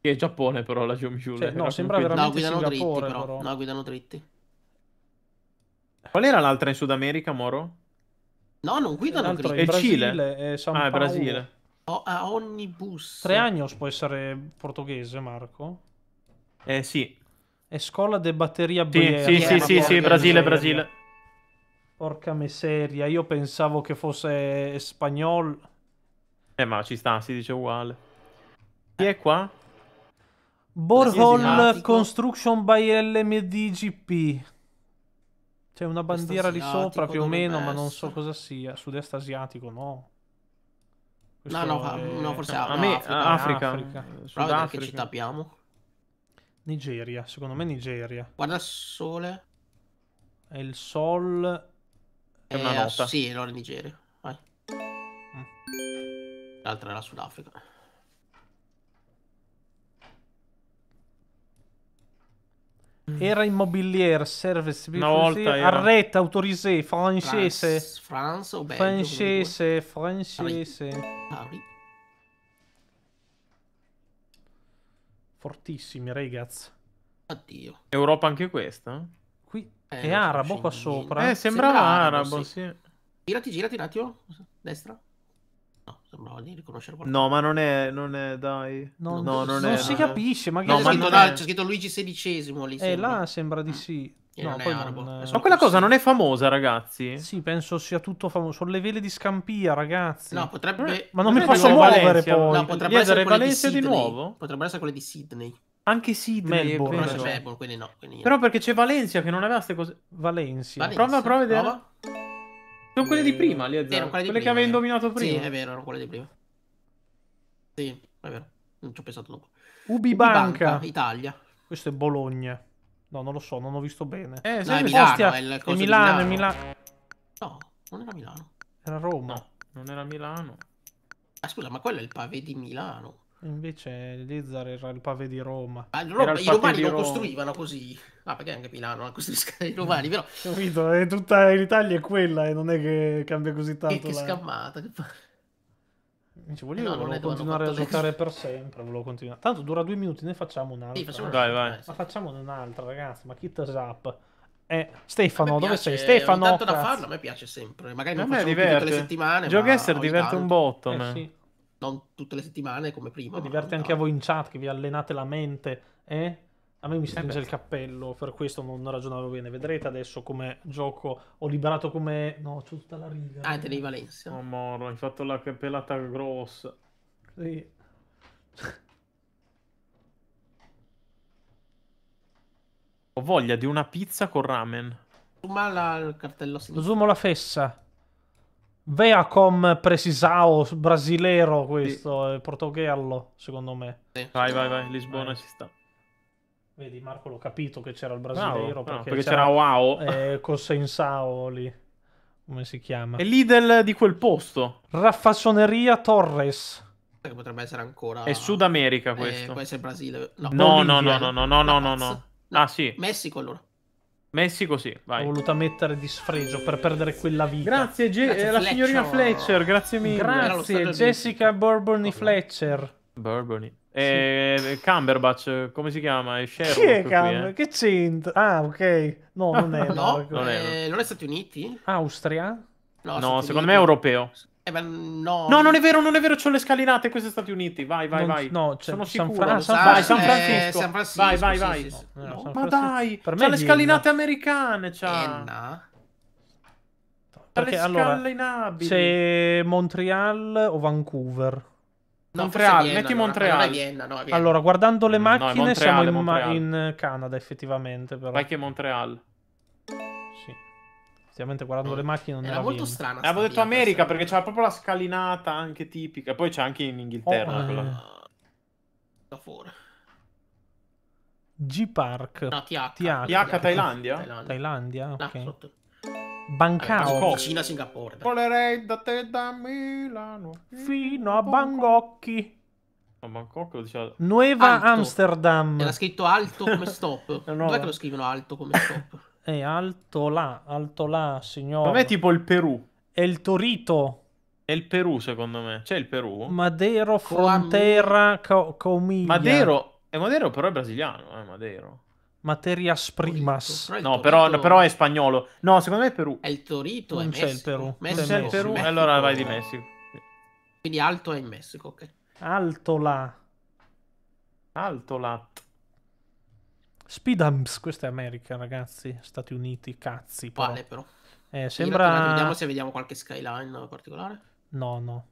Che è Giappone, però, la Geomijul. Cioè, no, sembra veramente no, Singapore, dritti, però. però. No, guidano dritti. Qual era l'altra in Sud America, Moro? No, non guidano Altro, Green. È Cile. È eh, San ah, è Brasile. O a ogni Tre Treagnos può essere portoghese, Marco? Eh, sì. È scuola de batteria sì, Biera. Sì, sì, sì, sì, Brasile, Brasile. Porca miseria, io pensavo che fosse spagnolo. Eh, ma ci sta, si dice uguale. Chi è qua? Borhol Construction by LMDGP. C'è una bandiera lì sopra più o meno, essere. ma non so cosa sia. Sud-est asiatico, no. Questo no, no, è... no, forse a me, Africa. Eh, Africa. Africa. Sudafrica. che città abbiamo? Nigeria, secondo me Nigeria. Guarda il sole. È il sol... È eh, una nota. Sì, allora Nigeria. Vai. Mm. L'altra era Sudafrica. Mm. Era immobilier, service, una volta era. arreta, autorisé, francese. France, o belgio, Francese, francese. Paris. Fortissimi, ragazzi. Addio. Europa anche questa? Qui eh, è arabo qua sopra. Eh? eh, sembrava, sembrava arabo, arabo, sì. sì. Girati, girati un attimo. Destra. No, sembrava di riconoscere qualcosa. No, ma non è, non è dai. No, no, non, non è, si non capisce. magari. che no, ma scritto, dai, c'è scritto Luigi XVI lì. Eh, là sembra di eh. sì. E no, poi arabo, non... Ma quella cosa non è famosa, ragazzi? Sì, penso sia tutto famoso. Sono le vele di Scampia, ragazzi. No, potrebbe... Eh, ma non potrebbe mi posso muovere Valencia, poi. No, potrebbe Gli essere Valencia di, di, nuovo? Potrebbero essere quelle di Sydney. Anche Sydney, Melbourne. Melbourne, Melbourne quindi no, quindi Però perché c'è Valencia che non aveva queste cose. Valencia. Valencia. Prova, prova a vedere. Prova. Sono quelle di prima, le azzardo. Vero, quelle, quelle prima, che avevi indovinato prima. Sì, è vero, erano quelle di prima. Sì, è vero. Non ci ho pensato dopo. Ubibanca. Ubibanca Italia. Questo è Bologna. No, non lo so, non ho visto bene. Eh, no, è Milano, Ostia. è, il è Milano, Milano, No, non era Milano. Era Roma. No, non era Milano. Ah, scusa, ma quello è il pavé di Milano. Invece Lizar era il pave di Roma. Ah, Roma I romani lo Roma. costruivano così. Ah, perché anche Milano la costruiscono i romani, però... Capito, è tutta l'Italia è quella e non è che cambia così tanto. Che, che la... scammata. Che... Dicevo, io eh no, volevo continuare a giocare per sempre, volevo continuare. Tanto dura due minuti, ne facciamo un'altra. Sì, facciamo eh. Dai, vai. Ma facciamone un'altra, ragazzi, ma chi te zap? Eh, Stefano, dove sei? Stefano. Tanto da farlo, a me piace sempre. Magari non facciamo diverte. tutte le settimane. Gioca essere diverte tanto. un botto. Eh, sì non tutte le settimane come prima. Mi diverte anche a voi in chat che vi allenate la mente, eh? A me mi eh stringe eh il cappello, per questo non ragionavo bene. Vedrete adesso come gioco. Ho liberato come. No, c'ho tutta la riga. Ah, te devi Valencia. Oh, moro, hai fatto la cappellata grossa. Sì. Ho voglia di una pizza con ramen. Zuma la... il cartello. Sì. la fessa. Veacom Precisao, brasilero questo, sì. portoghello, secondo me. Sì. Vai, vai, vai, Lisbona vai. ci sta. Vedi, Marco l'ho capito che c'era il brasileiro. Wow. perché, no, c'era Wow. Eh, Cosensao lì. Come si chiama? È l'idel di quel posto. Raffassoneria Torres. Che potrebbe essere ancora... È Sud America eh, questo. Eh, può essere Brasile. No, no, no, no, no, no, no, no, no, no. Ah, sì. Messico allora. Messi così, vai. Ho voluto mettere di sfregio per perdere quella vita. Grazie, Ge- grazie eh, la signorina Fletcher, grazie mille. Grazie, Jessica Borboni Fletcher. Borboni. Eh, sì. Cumberbatch, come si chiama? È Sherlock Chi è Cumberbatch? Eh? Che c'entra? Ah, ok. No, non è. no, non, è, eh, non è Stati Uniti? Austria? No, no secondo me è europeo. Eh beh, no. no. non è vero, non è vero, c'ho le scalinate, queste è Stati Uniti. Vai, vai, non, vai. No, cioè, sono San sicuro. Fran- San, vai, San Francisco. Eh, San Francisco. Vai, vai, vai. Sì, sì, sì. No, no, ma dai, per me c'ha le scalinate americane, c'ha. Vienna? Perché, allora, le C'è Montreal o Vancouver? No, Montreal, Vienna, metti Montreal. No, Vienna, no, Vienna. Allora, guardando le mm, macchine, no, Montreal, siamo in, in, Canada, effettivamente. Però. Vai che è Montreal effettivamente guardando mm. le macchine non era, era molto strana. Avevo detto America perché c'era proprio la scalinata anche tipica, poi c'è anche in Inghilterra oh, quella. Eh. Da fuori. G-Park. No, TH. TH, TH Thailandia? Thailandia, ok. sotto. Bancao. Vicino Singapore. Volerei da te da Milano. Fino a Bangkok. A Bangkok lo diceva... Nueva Amsterdam. Era scritto alto come stop. no, Dov'è che lo scrivono alto come stop? è eh, alto là, alto là, signore. Secondo me è tipo il Perù. È il Torito. È il Perù, secondo me. C'è il Perù? Madero, Frontera, Com- Comiglia. Madero, è eh, Madero però è brasiliano, eh, Madero. Materias primas. Torito, no, però, torito... però, è spagnolo. No, secondo me è Perù. È il Torito, non c'è il Perù. Messico, c'è il Perù, Messico, allora vai di Messico. Quindi alto è in Messico, ok. Alto là. Alto lat. Speedumps, questa è America, ragazzi, Stati Uniti, cazzi. Però. Vale però. Eh, sembra... Vediamo se vediamo qualche skyline particolare. No, no.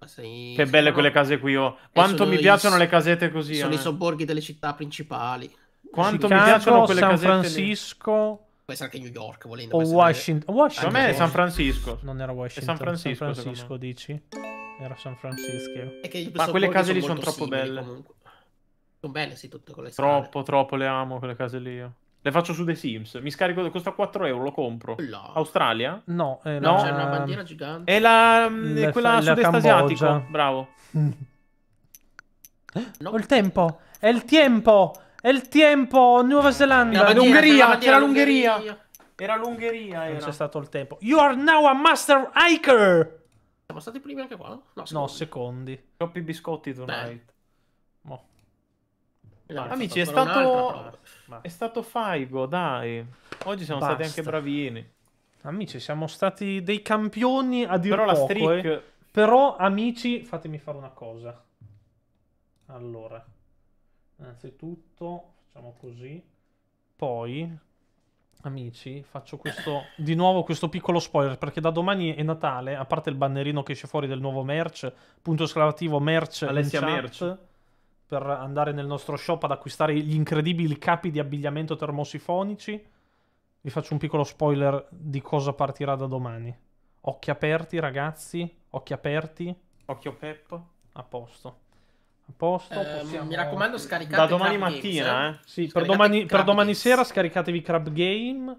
Ah, sei... Che belle quelle case qui, oh. Eh, Quanto mi piacciono i... le casette così. Sono eh. i sobborghi delle città principali. Quanto Chicago, mi piacciono quelle San casette Francisco. Lì. Può essere anche New York, volendo. O Washington. Washington. Anche a me è San Francisco. Non era Washington. È San Francisco, San Francisco dici? Era San Francisco. Ma quelle case lì sono troppo simili, belle. Comunque. Sono belle, sì, tutte quelle strade. Troppo, troppo le amo quelle case lì. Io. Le faccio su dei Sims. Mi scarico, costa 4 euro, lo compro. No. Australia? No, è eh, no. C'è una bandiera gigante. È la, mm, Le quella sud-est asiatico. Bravo. no. Ho il tempo. È il tempo. È il tempo. Nuova Zelanda. L'Ungheria. C'era l'Ungheria. Era l'Ungheria. Non c'è stato il tempo. You are now a master hiker. Siamo stati primi anche qua? No, secondi. No, secondi. Troppi biscotti tonight. Beh. Esatto, Amici, è stato... è stato Faigo, dai. Oggi siamo Basta. stati anche bravini. Amici, siamo stati dei campioni a dire Però poco, la streak... Eh. Però, amici, fatemi fare una cosa. Allora, innanzitutto facciamo così. Poi, amici, faccio questo, di nuovo questo piccolo spoiler, perché da domani è Natale, a parte il bannerino che esce fuori del nuovo merch, punto esclamativo merch Alessia merch per andare nel nostro shop ad acquistare gli incredibili capi di abbigliamento termosifonici. Vi faccio un piccolo spoiler di cosa partirà da domani. Occhi aperti, ragazzi. Occhi aperti. Occhio Pep. A posto. A posto. Eh, possiamo... Mi raccomando, scaricate. Da domani Crab mattina, Games, eh. eh? Sì, per domani, per domani sera scaricatevi Crab Game.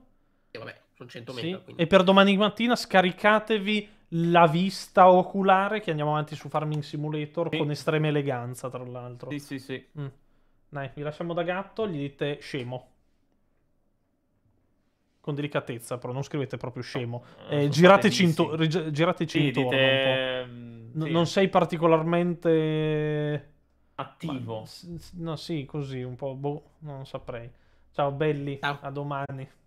E vabbè, sono 100 sì. Meta, e per domani mattina scaricatevi la vista oculare che andiamo avanti su Farming Simulator sì. con estrema eleganza, tra l'altro. Sì, sì, sì. Mm. Dai, vi lasciamo da gatto, gli dite scemo. Con delicatezza, però non scrivete proprio scemo. No, eh, girateci, into- rig- girateci sì, intorno dite... Mm, N- sì. Non sei particolarmente... Attivo. Ma, no, sì, così, un po'... Boh, non saprei. Ciao belli, Ciao. a domani.